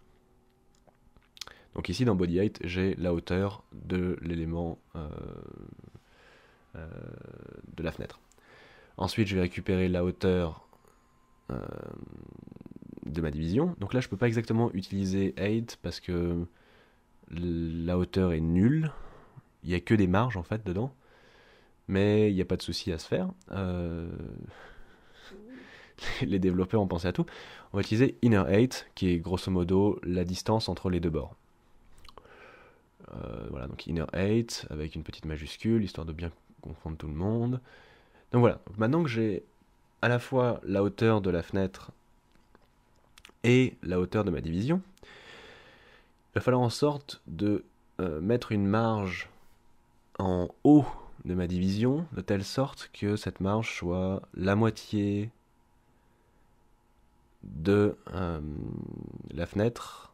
Donc ici dans body height, j'ai la hauteur de l'élément euh, de la fenêtre. Ensuite, je vais récupérer la hauteur de ma division. Donc là, je peux pas exactement utiliser height parce que la hauteur est nulle. Il n'y a que des marges en fait dedans mais il n'y a pas de souci à se faire. Euh, les développeurs ont pensé à tout. On va utiliser inner 8, qui est grosso modo la distance entre les deux bords. Euh, voilà, donc inner 8 avec une petite majuscule, histoire de bien comprendre tout le monde. Donc voilà, maintenant que j'ai à la fois la hauteur de la fenêtre et la hauteur de ma division, il va falloir en sorte de euh, mettre une marge en haut de ma division, de telle sorte que cette marge soit la moitié de euh, la fenêtre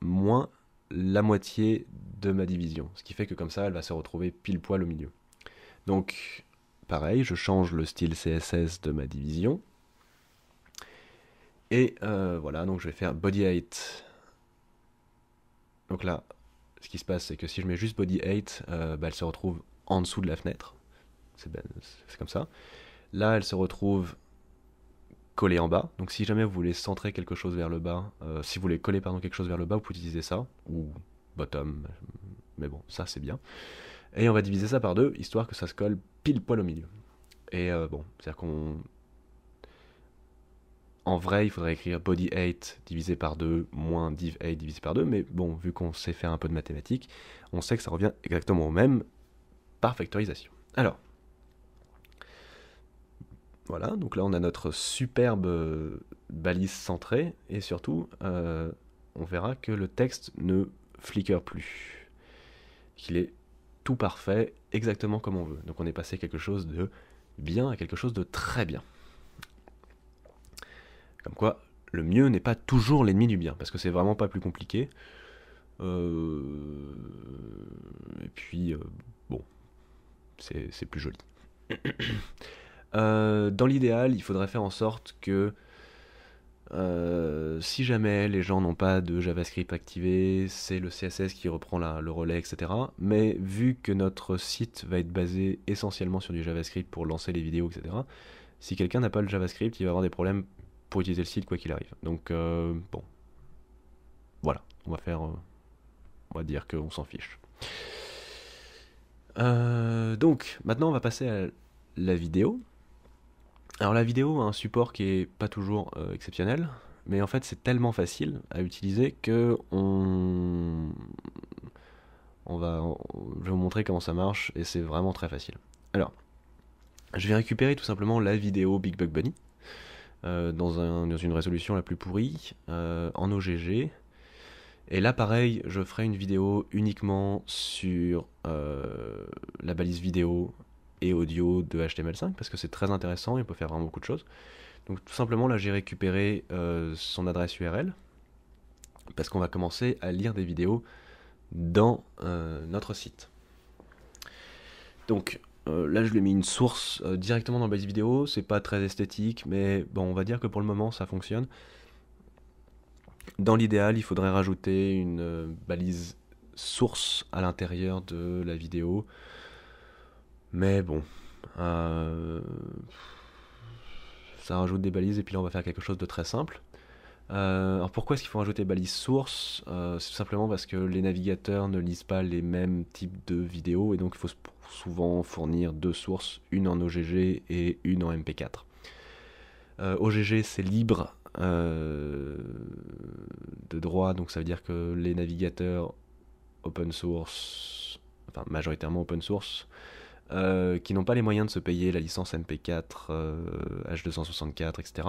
moins la moitié de ma division. Ce qui fait que comme ça, elle va se retrouver pile poil au milieu. Donc, pareil, je change le style CSS de ma division. Et euh, voilà, donc je vais faire body 8. Donc là, ce qui se passe, c'est que si je mets juste body 8, euh, bah, elle se retrouve en dessous de la fenêtre. Ben, c'est comme ça. Là, elle se retrouve collée en bas. Donc si jamais vous voulez centrer quelque chose vers le bas, euh, si vous voulez coller pardon, quelque chose vers le bas, vous pouvez utiliser ça, ou bottom, mais bon, ça c'est bien. Et on va diviser ça par deux, histoire que ça se colle pile poil au milieu. Et euh, bon, c'est-à-dire qu'on... En vrai, il faudrait écrire body 8 divisé par 2, moins div 8 divisé par 2, mais bon, vu qu'on sait faire un peu de mathématiques, on sait que ça revient exactement au même, factorisation. Alors, voilà, donc là on a notre superbe euh, balise centrée, et surtout, euh, on verra que le texte ne flicker plus, qu'il est tout parfait, exactement comme on veut. Donc on est passé quelque chose de bien à quelque chose de très bien. Comme quoi, le mieux n'est pas toujours l'ennemi du bien, parce que c'est vraiment pas plus compliqué. Euh, et puis, c'est plus joli. Euh, dans l'idéal, il faudrait faire en sorte que euh, si jamais les gens n'ont pas de JavaScript activé, c'est le CSS qui reprend le relais, etc. Mais vu que notre site va être basé essentiellement sur du JavaScript pour lancer les vidéos, etc., si quelqu'un n'a pas le JavaScript, il va avoir des problèmes pour utiliser le site quoi qu'il arrive. Donc, euh, bon. Voilà, on va faire... on va dire qu'on s'en fiche. Euh, donc, maintenant, on va passer à la vidéo. Alors, la vidéo a un support qui est pas toujours euh, exceptionnel, mais en fait, c'est tellement facile à utiliser que on... va, je vais vous montrer comment ça marche et c'est vraiment très facile. Alors, je vais récupérer tout simplement la vidéo Big Bug Bunny euh, dans, une résolution la plus pourrie en OGG. Et là, pareil, je ferai une vidéo uniquement sur euh, la balise vidéo et audio de HTML5 parce que c'est très intéressant et on peut faire vraiment beaucoup de choses. Donc, tout simplement, là, j'ai récupéré euh, son adresse URL parce qu'on va commencer à lire des vidéos dans euh, notre site. Donc, là, je lui ai mis une source directement dans la balise vidéo. C'est pas très esthétique, mais bon, on va dire que pour le moment, ça fonctionne dans l'idéal, il faudrait rajouter une euh, balise source à l'intérieur de la vidéo. Mais bon, euh, ça rajoute des balises et puis là on va faire quelque chose de très simple. Euh, alors pourquoi est-ce qu'il faut rajouter balise source C'est tout simplement parce que les navigateurs ne lisent pas les mêmes types de vidéos et donc il faut souvent fournir deux sources, une en OGG et une en MP4. OGG c'est libre euh, de droit, donc ça veut dire que les navigateurs open source, enfin majoritairement open source, euh, qui n'ont pas les moyens de se payer la licence MP4, H264, etc.,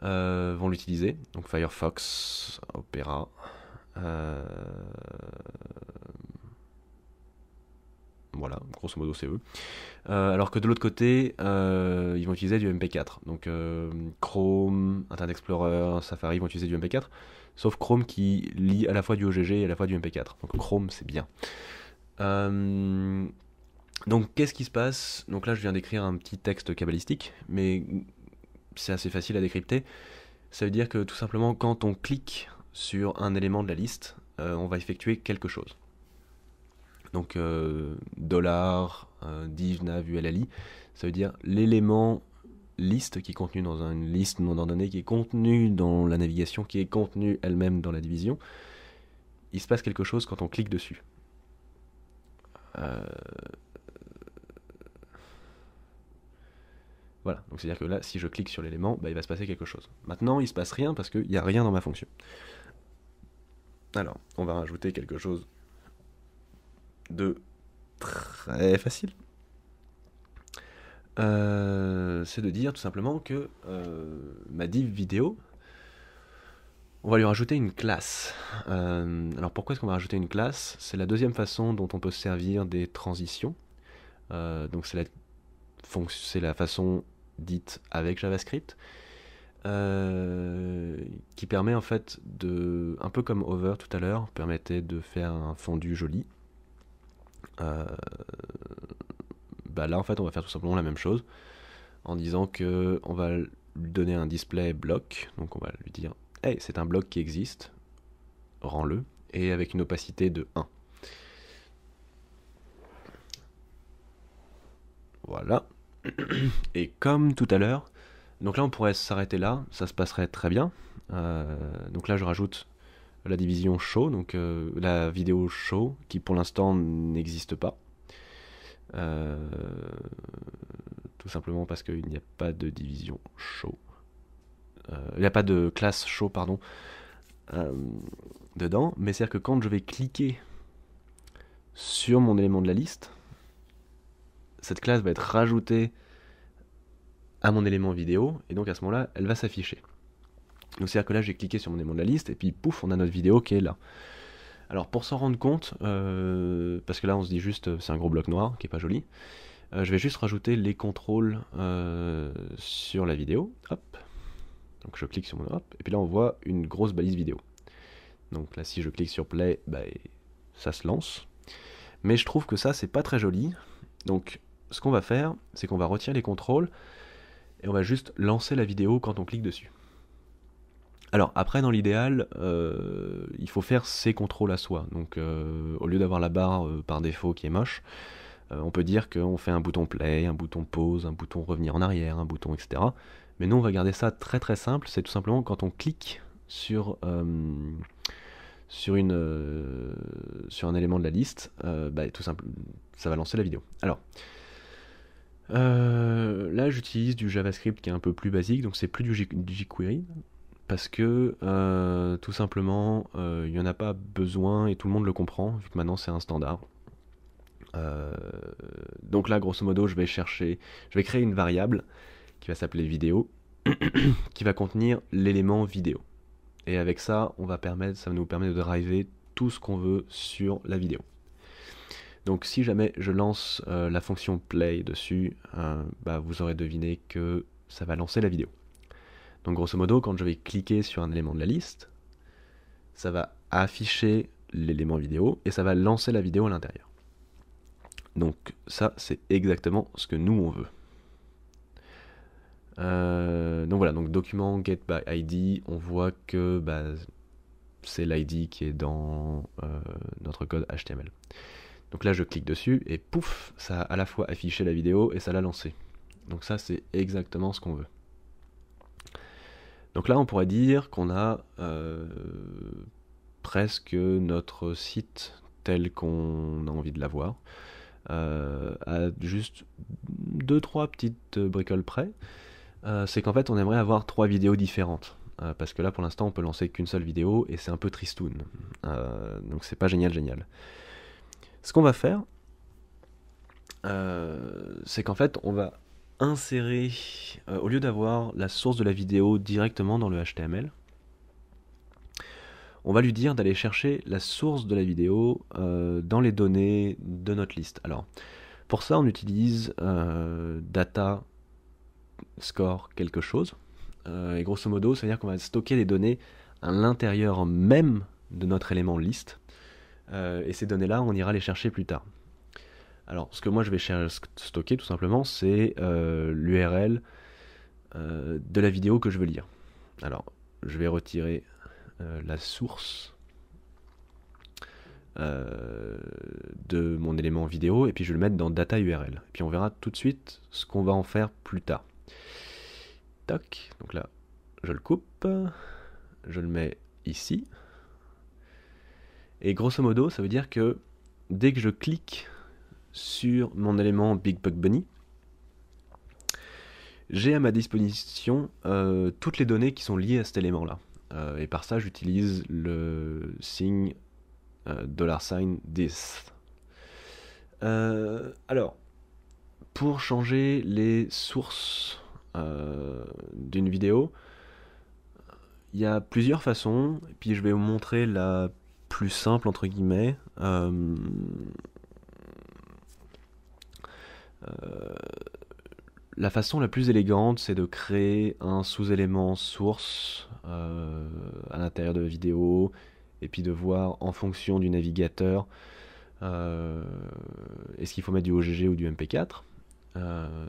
vont l'utiliser. Donc Firefox, Opera, euh, voilà, grosso modo c'est eux. Euh, alors que de l'autre côté, euh, ils vont utiliser du MP4. Donc euh, Chrome, Internet Explorer, Safari vont utiliser du MP4. Sauf Chrome qui lit à la fois du OGG et à la fois du MP4. Donc Chrome c'est bien. donc qu'est-ce qui se passe Donc là je viens d'écrire un petit texte cabalistique, mais c'est assez facile à décrypter. Ça veut dire que tout simplement quand on clique sur un élément de la liste, on va effectuer quelque chose. Donc euh, dollar, euh, div, nav, ulali, ça veut dire l'élément liste qui est contenu dans une liste non ordonnée, qui est contenu dans la navigation, qui est contenu elle-même dans la division. Il se passe quelque chose quand on clique dessus. Euh, voilà, donc c'est-à-dire que là, si je clique sur l'élément, bah, il va se passer quelque chose. Maintenant, il ne se passe rien parce qu'il n'y a rien dans ma fonction. Alors, on va rajouter quelque chose de très facile. Euh, c'est de dire tout simplement que euh, ma div vidéo, on va lui rajouter une classe. Euh, alors pourquoi est-ce qu'on va rajouter une classe C'est la deuxième façon dont on peut se servir des transitions. donc c'est la, la, façon dite avec JavaScript. qui permet en fait de, un peu comme over tout à l'heure, permettait de faire un fondu joli, euh, bah là en fait on va faire tout simplement la même chose en disant que on va lui donner un display bloc, donc on va lui dire hey c'est un bloc qui existe, rends-le, et avec une opacité de 1. Voilà. Et comme tout à l'heure, donc là on pourrait s'arrêter là, ça se passerait très bien. Euh, donc là je rajoute la division show, donc euh, la vidéo show, qui pour l'instant n'existe pas. Euh, tout simplement parce qu'il n'y a pas de division show. Euh, il n'y a pas de classe show, pardon, dedans. Mais c'est-à-dire que quand je vais cliquer sur mon élément de la liste, cette classe va être rajoutée à mon élément vidéo, et donc à ce moment-là, elle va s'afficher. Donc c'est-à-dire que là j'ai cliqué sur mon aimant de la liste et puis pouf on a notre vidéo qui est là. Alors pour s'en rendre compte, euh, parce que là on se dit juste euh, c'est un gros bloc noir qui est pas joli, euh, je vais juste rajouter les contrôles sur la vidéo. Hop. Donc je clique sur mon hop et puis là on voit une grosse balise vidéo. Donc là si je clique sur play, bah, ça se lance. Mais je trouve que ça c'est pas très joli. Donc ce qu'on va faire, c'est qu'on va retirer les contrôles et on va juste lancer la vidéo quand on clique dessus. Alors après, dans l'idéal, euh, il faut faire ses contrôles à soi. Donc euh, au lieu d'avoir la barre euh, par défaut qui est moche, on peut dire qu'on fait un bouton play, un bouton pause, un bouton revenir en arrière, un bouton etc. Mais nous, on va garder ça très très simple. C'est tout simplement quand on clique sur sur, une, sur un élément de la liste, bah, tout ça va lancer la vidéo. Alors, là j'utilise du JavaScript qui est un peu plus basique, donc c'est plus du jQuery, parce que euh, tout simplement, euh, il n'y en a pas besoin et tout le monde le comprend, vu que maintenant c'est un standard. Euh, donc là, grosso modo, je vais chercher, je vais créer une variable qui va s'appeler vidéo, qui va contenir l'élément vidéo. Et avec ça, on va permettre, ça va nous permettre de driver tout ce qu'on veut sur la vidéo. Donc si jamais je lance la fonction play dessus, bah, vous aurez deviné que ça va lancer la vidéo. Donc grosso modo, quand je vais cliquer sur un élément de la liste, ça va afficher l'élément vidéo et ça va lancer la vidéo à l'intérieur. Donc ça, c'est exactement ce que nous, on veut. Euh, donc voilà, donc document get by ID, on voit que bah, c'est l'ID qui est dans euh, notre code HTML. Donc là, je clique dessus et pouf, ça a à la fois affiché la vidéo et ça l'a lancé. Donc ça, c'est exactement ce qu'on veut. Donc là, on pourrait dire qu'on a euh, presque notre site tel qu'on a envie de l'avoir, euh, à juste deux trois petites bricoles près. Euh, c'est qu'en fait, on aimerait avoir trois vidéos différentes. parce que là, pour l'instant, on peut lancer qu'une seule vidéo et c'est un peu tristoun. donc c'est pas génial, génial. Ce qu'on va faire, c'est qu'en fait, on va insérer, euh, au lieu d'avoir la source de la vidéo directement dans le HTML, on va lui dire d'aller chercher la source de la vidéo euh, dans les données de notre liste. Alors, pour ça, on utilise euh, data score quelque chose. et grosso modo, ça veut dire qu'on va stocker les données à l'intérieur même de notre élément liste. et ces données-là, on ira les chercher plus tard. Alors, ce que moi je vais stocker tout simplement, c'est euh, l'URL euh, de la vidéo que je veux lire. Alors, je vais retirer euh, la source de mon élément vidéo et puis je vais le mettre dans data URL. Et puis on verra tout de suite ce qu'on va en faire plus tard. toc donc là, je le coupe, je le mets ici. Et grosso modo, ça veut dire que dès que je clique sur mon élément Big Bug Bunny, j'ai à ma disposition euh, toutes les données qui sont liées à cet élément-là. Euh, et par ça, j'utilise le signe euh, dollar sign this. alors, pour changer les sources d'une vidéo, il y a plusieurs façons, et puis je vais vous montrer la plus simple entre guillemets. Euh, la façon la plus élégante, c'est de créer un sous-élément source euh, à l'intérieur de la vidéo, et puis de voir en fonction du navigateur, euh, est-ce qu'il faut mettre du OGG ou du MP4.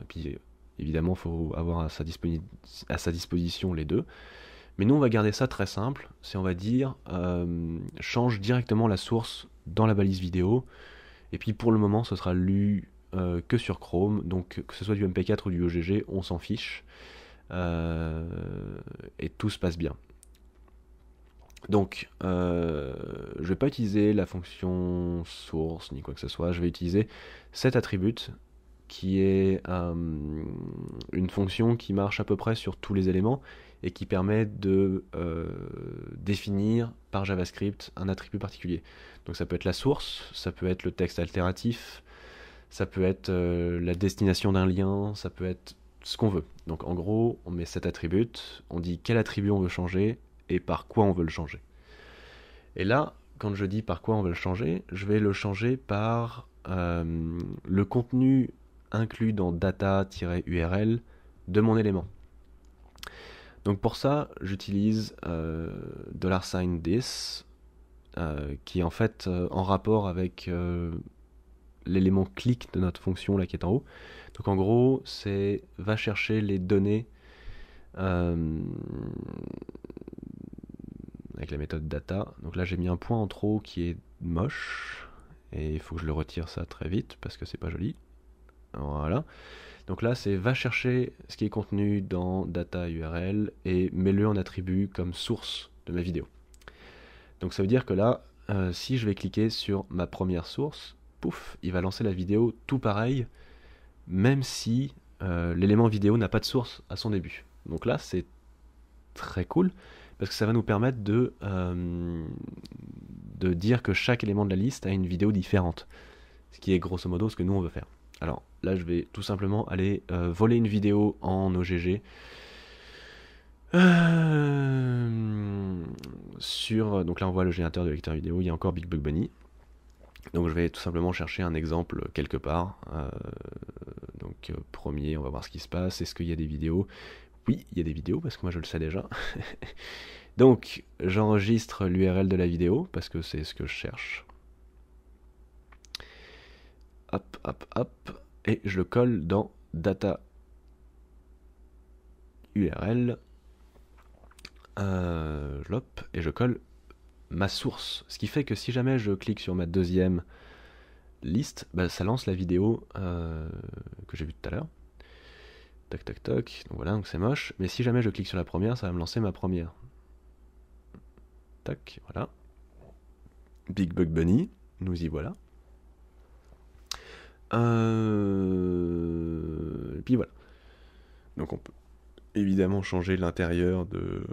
puis évidemment, il faut avoir à sa, disposition les deux. Mais nous, on va garder ça très simple, c'est on va dire, change directement la source dans la balise vidéo, et puis pour le moment, ce sera lu euh, que sur Chrome. Donc que ce soit du MP4 ou du OGG, on s'en fiche. Euh, et tout se passe bien. Donc, euh, je vais pas utiliser la fonction source ni quoi que ce soit. Je vais utiliser cet attribut qui est une fonction qui marche à peu près sur tous les éléments et qui permet de définir par JavaScript un attribut particulier. Donc ça peut être la source, ça peut être le texte alternatif, ça peut être euh, la destination d'un lien, ça peut être ce qu'on veut. Donc en gros, on met cet attribut, on dit quel attribut on veut changer et par quoi on veut le changer. Et là, quand je dis par quoi on veut le changer, je vais le changer par euh, le contenu inclus dans data-url de mon élément. Donc pour ça, j'utilise euh, $this, euh, qui est en fait en rapport avec l'élément clic de notre fonction là qui est en haut. Donc en gros, c'est va chercher les données euh, avec la méthode data. Donc là, j'ai mis un point en trop qui est moche et il faut que je le retire ça très vite parce que c'est pas joli. Voilà. Donc là, c'est va chercher ce qui est contenu dans data URL et mets-le en attribut comme source de ma vidéo. Donc ça veut dire que là, euh, si je vais cliquer sur ma première source, il va lancer la vidéo tout pareil, même si euh, l'élément vidéo n'a pas de source à son début. Donc là, c'est très cool, parce que ça va nous permettre euh, de, dire que chaque élément de la liste a une vidéo différente, ce qui est grosso modo ce que nous on veut faire. Alors là, je vais tout simplement aller euh, voler une vidéo en OGG. sur donc là on voit le générateur de lecteur vidéo il y a encore Big Bug Bunny donc je vais tout simplement chercher un exemple quelque part. Euh, donc euh, premier, on va voir ce qui se passe. Est-ce qu'il y a des vidéos Oui, il y a des vidéos parce que moi je le sais déjà. donc j'enregistre l'URL de la vidéo parce que c'est ce que je cherche. Hop, hop, hop. Et je le colle dans data URL. Euh, et je colle ma source. Ce qui fait que si jamais je clique sur ma deuxième liste, bah, ça lance la vidéo euh, que j'ai vue tout à l'heure. Tac tac tac, donc voilà, donc c'est moche. Mais si jamais je clique sur la première, ça va me lancer ma première. Tac, voilà. Big Bug Bunny, nous y voilà. Euh, et puis voilà. Donc on peut évidemment changer l'intérieur de,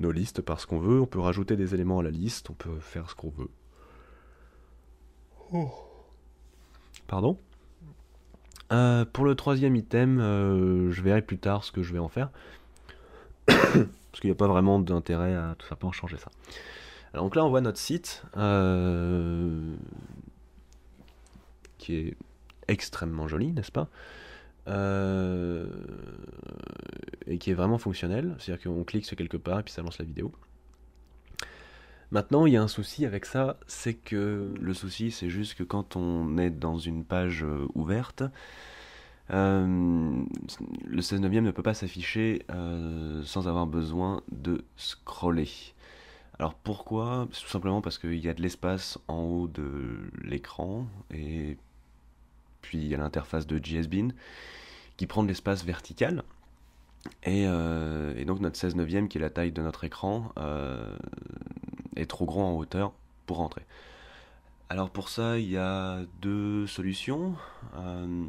nos listes parce qu'on veut, on peut rajouter des éléments à la liste, on peut faire ce qu'on veut. Oh. Pardon euh, Pour le troisième item, euh, je verrai plus tard ce que je vais en faire. parce qu'il n'y a pas vraiment d'intérêt à tout simplement changer ça. Alors, donc là, on voit notre site euh, qui est extrêmement joli, n'est-ce pas euh, et qui est vraiment fonctionnel, c'est-à-dire qu'on clique sur quelque part et puis ça lance la vidéo. Maintenant, il y a un souci avec ça, c'est que le souci, c'est juste que quand on est dans une page euh, ouverte, euh, le 16 neuvième ne peut pas s'afficher sans avoir besoin de scroller. Alors pourquoi Tout simplement parce qu'il y a de l'espace en haut de l'écran et puis il y a l'interface de JSBin qui prend de l'espace vertical. Et, euh, donc notre 16 neuvième, qui est la taille de notre écran, euh, est trop grand en hauteur pour entrer. Alors pour ça, il y a deux solutions. Euh,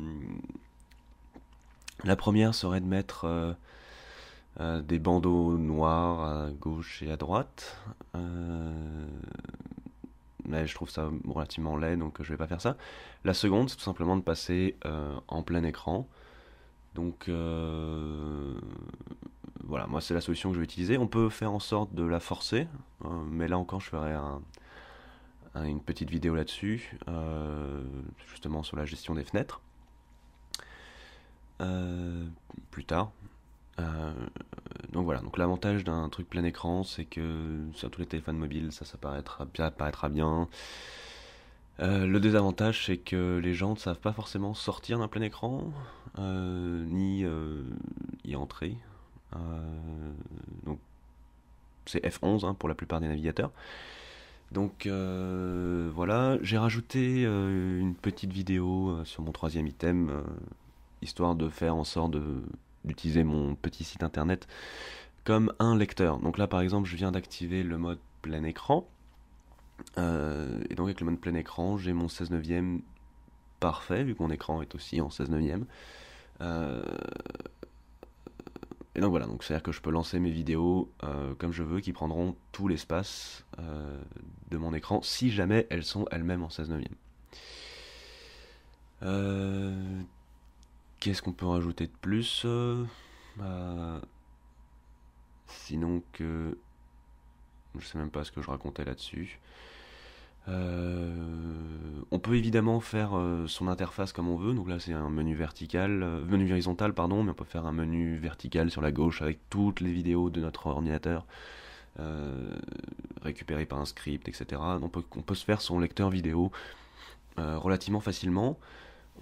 la première serait de mettre des bandeaux noirs à gauche et à droite je trouve ça relativement laid, donc je vais pas faire ça. La seconde, c'est tout simplement de passer euh, en plein écran. Donc euh, voilà, moi c'est la solution que je vais utiliser. On peut faire en sorte de la forcer, euh, mais là encore je ferai une petite vidéo là-dessus, justement sur la gestion des fenêtres. plus tard, euh, donc voilà, donc l'avantage d'un truc plein écran, c'est que sur tous les téléphones mobiles, ça, ça bien. Euh, le désavantage, c'est que les gens ne savent pas forcément sortir d'un plein écran, euh, ni y entrer. donc c'est F11 hein, pour la plupart des navigateurs. Donc voilà, j'ai rajouté une petite vidéo sur mon troisième item, histoire de faire en sorte de d'utiliser mon petit site internet comme un lecteur. Donc là, par exemple, je viens d'activer le mode plein écran. Euh, et donc avec le mode plein écran, j'ai mon 16 neuvième parfait, vu que mon écran est aussi en 16 9 euh, et donc voilà, donc c'est-à-dire que je peux lancer mes vidéos euh, comme je veux, qui prendront tout l'espace de mon écran, si jamais elles sont elles-mêmes en 16 neuvième. Qu'est-ce qu'on peut rajouter de plus euh, bah, Sinon que... Je sais même pas ce que je racontais là-dessus. Euh, on peut évidemment faire euh, son interface comme on veut. Donc là, c'est un menu vertical, menu horizontal, pardon, mais on peut faire un menu vertical sur la gauche avec toutes les vidéos de notre ordinateur récupérées par un script, etc. Donc on peut se faire son lecteur vidéo relativement facilement.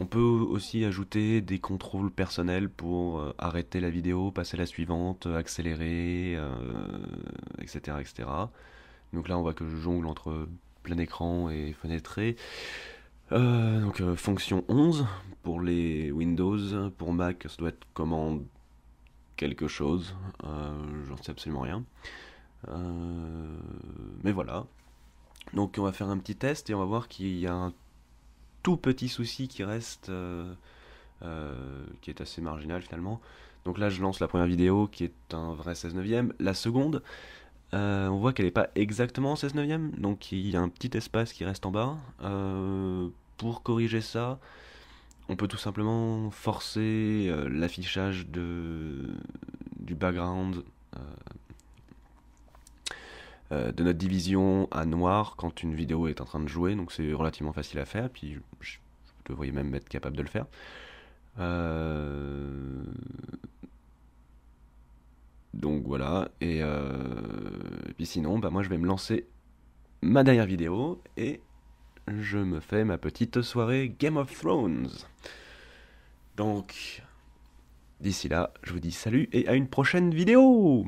On peut aussi ajouter des contrôles personnels pour euh, arrêter la vidéo, passer à la suivante, accélérer, etc., euh, etc. Donc là, on voit que je jongle entre plein écran et fenêtré. Euh, donc fonction 11 pour les Windows, pour Mac, ça doit être commande quelque chose, j'en sais absolument rien. mais voilà. Donc on va faire un petit test et on va voir qu'il y a un tout petit souci qui reste, euh, euh, qui est assez marginal finalement. Donc là, je lance la première vidéo qui est un vrai 16 neuvième. La seconde, euh, on voit qu'elle n'est pas exactement en 16 neuvième, donc il y a un petit espace qui reste en bas. pour corriger ça, on peut tout simplement forcer l'affichage du background euh, de notre division à noir quand une vidéo est en train de jouer, donc c'est relativement facile à faire, puis je, devriez même être capable de le faire. Euh, donc voilà, et, euh, puis sinon, bah, moi je vais me lancer ma dernière vidéo et je me fais ma petite soirée Game of Thrones. Donc, d'ici là, je vous dis salut et à une prochaine vidéo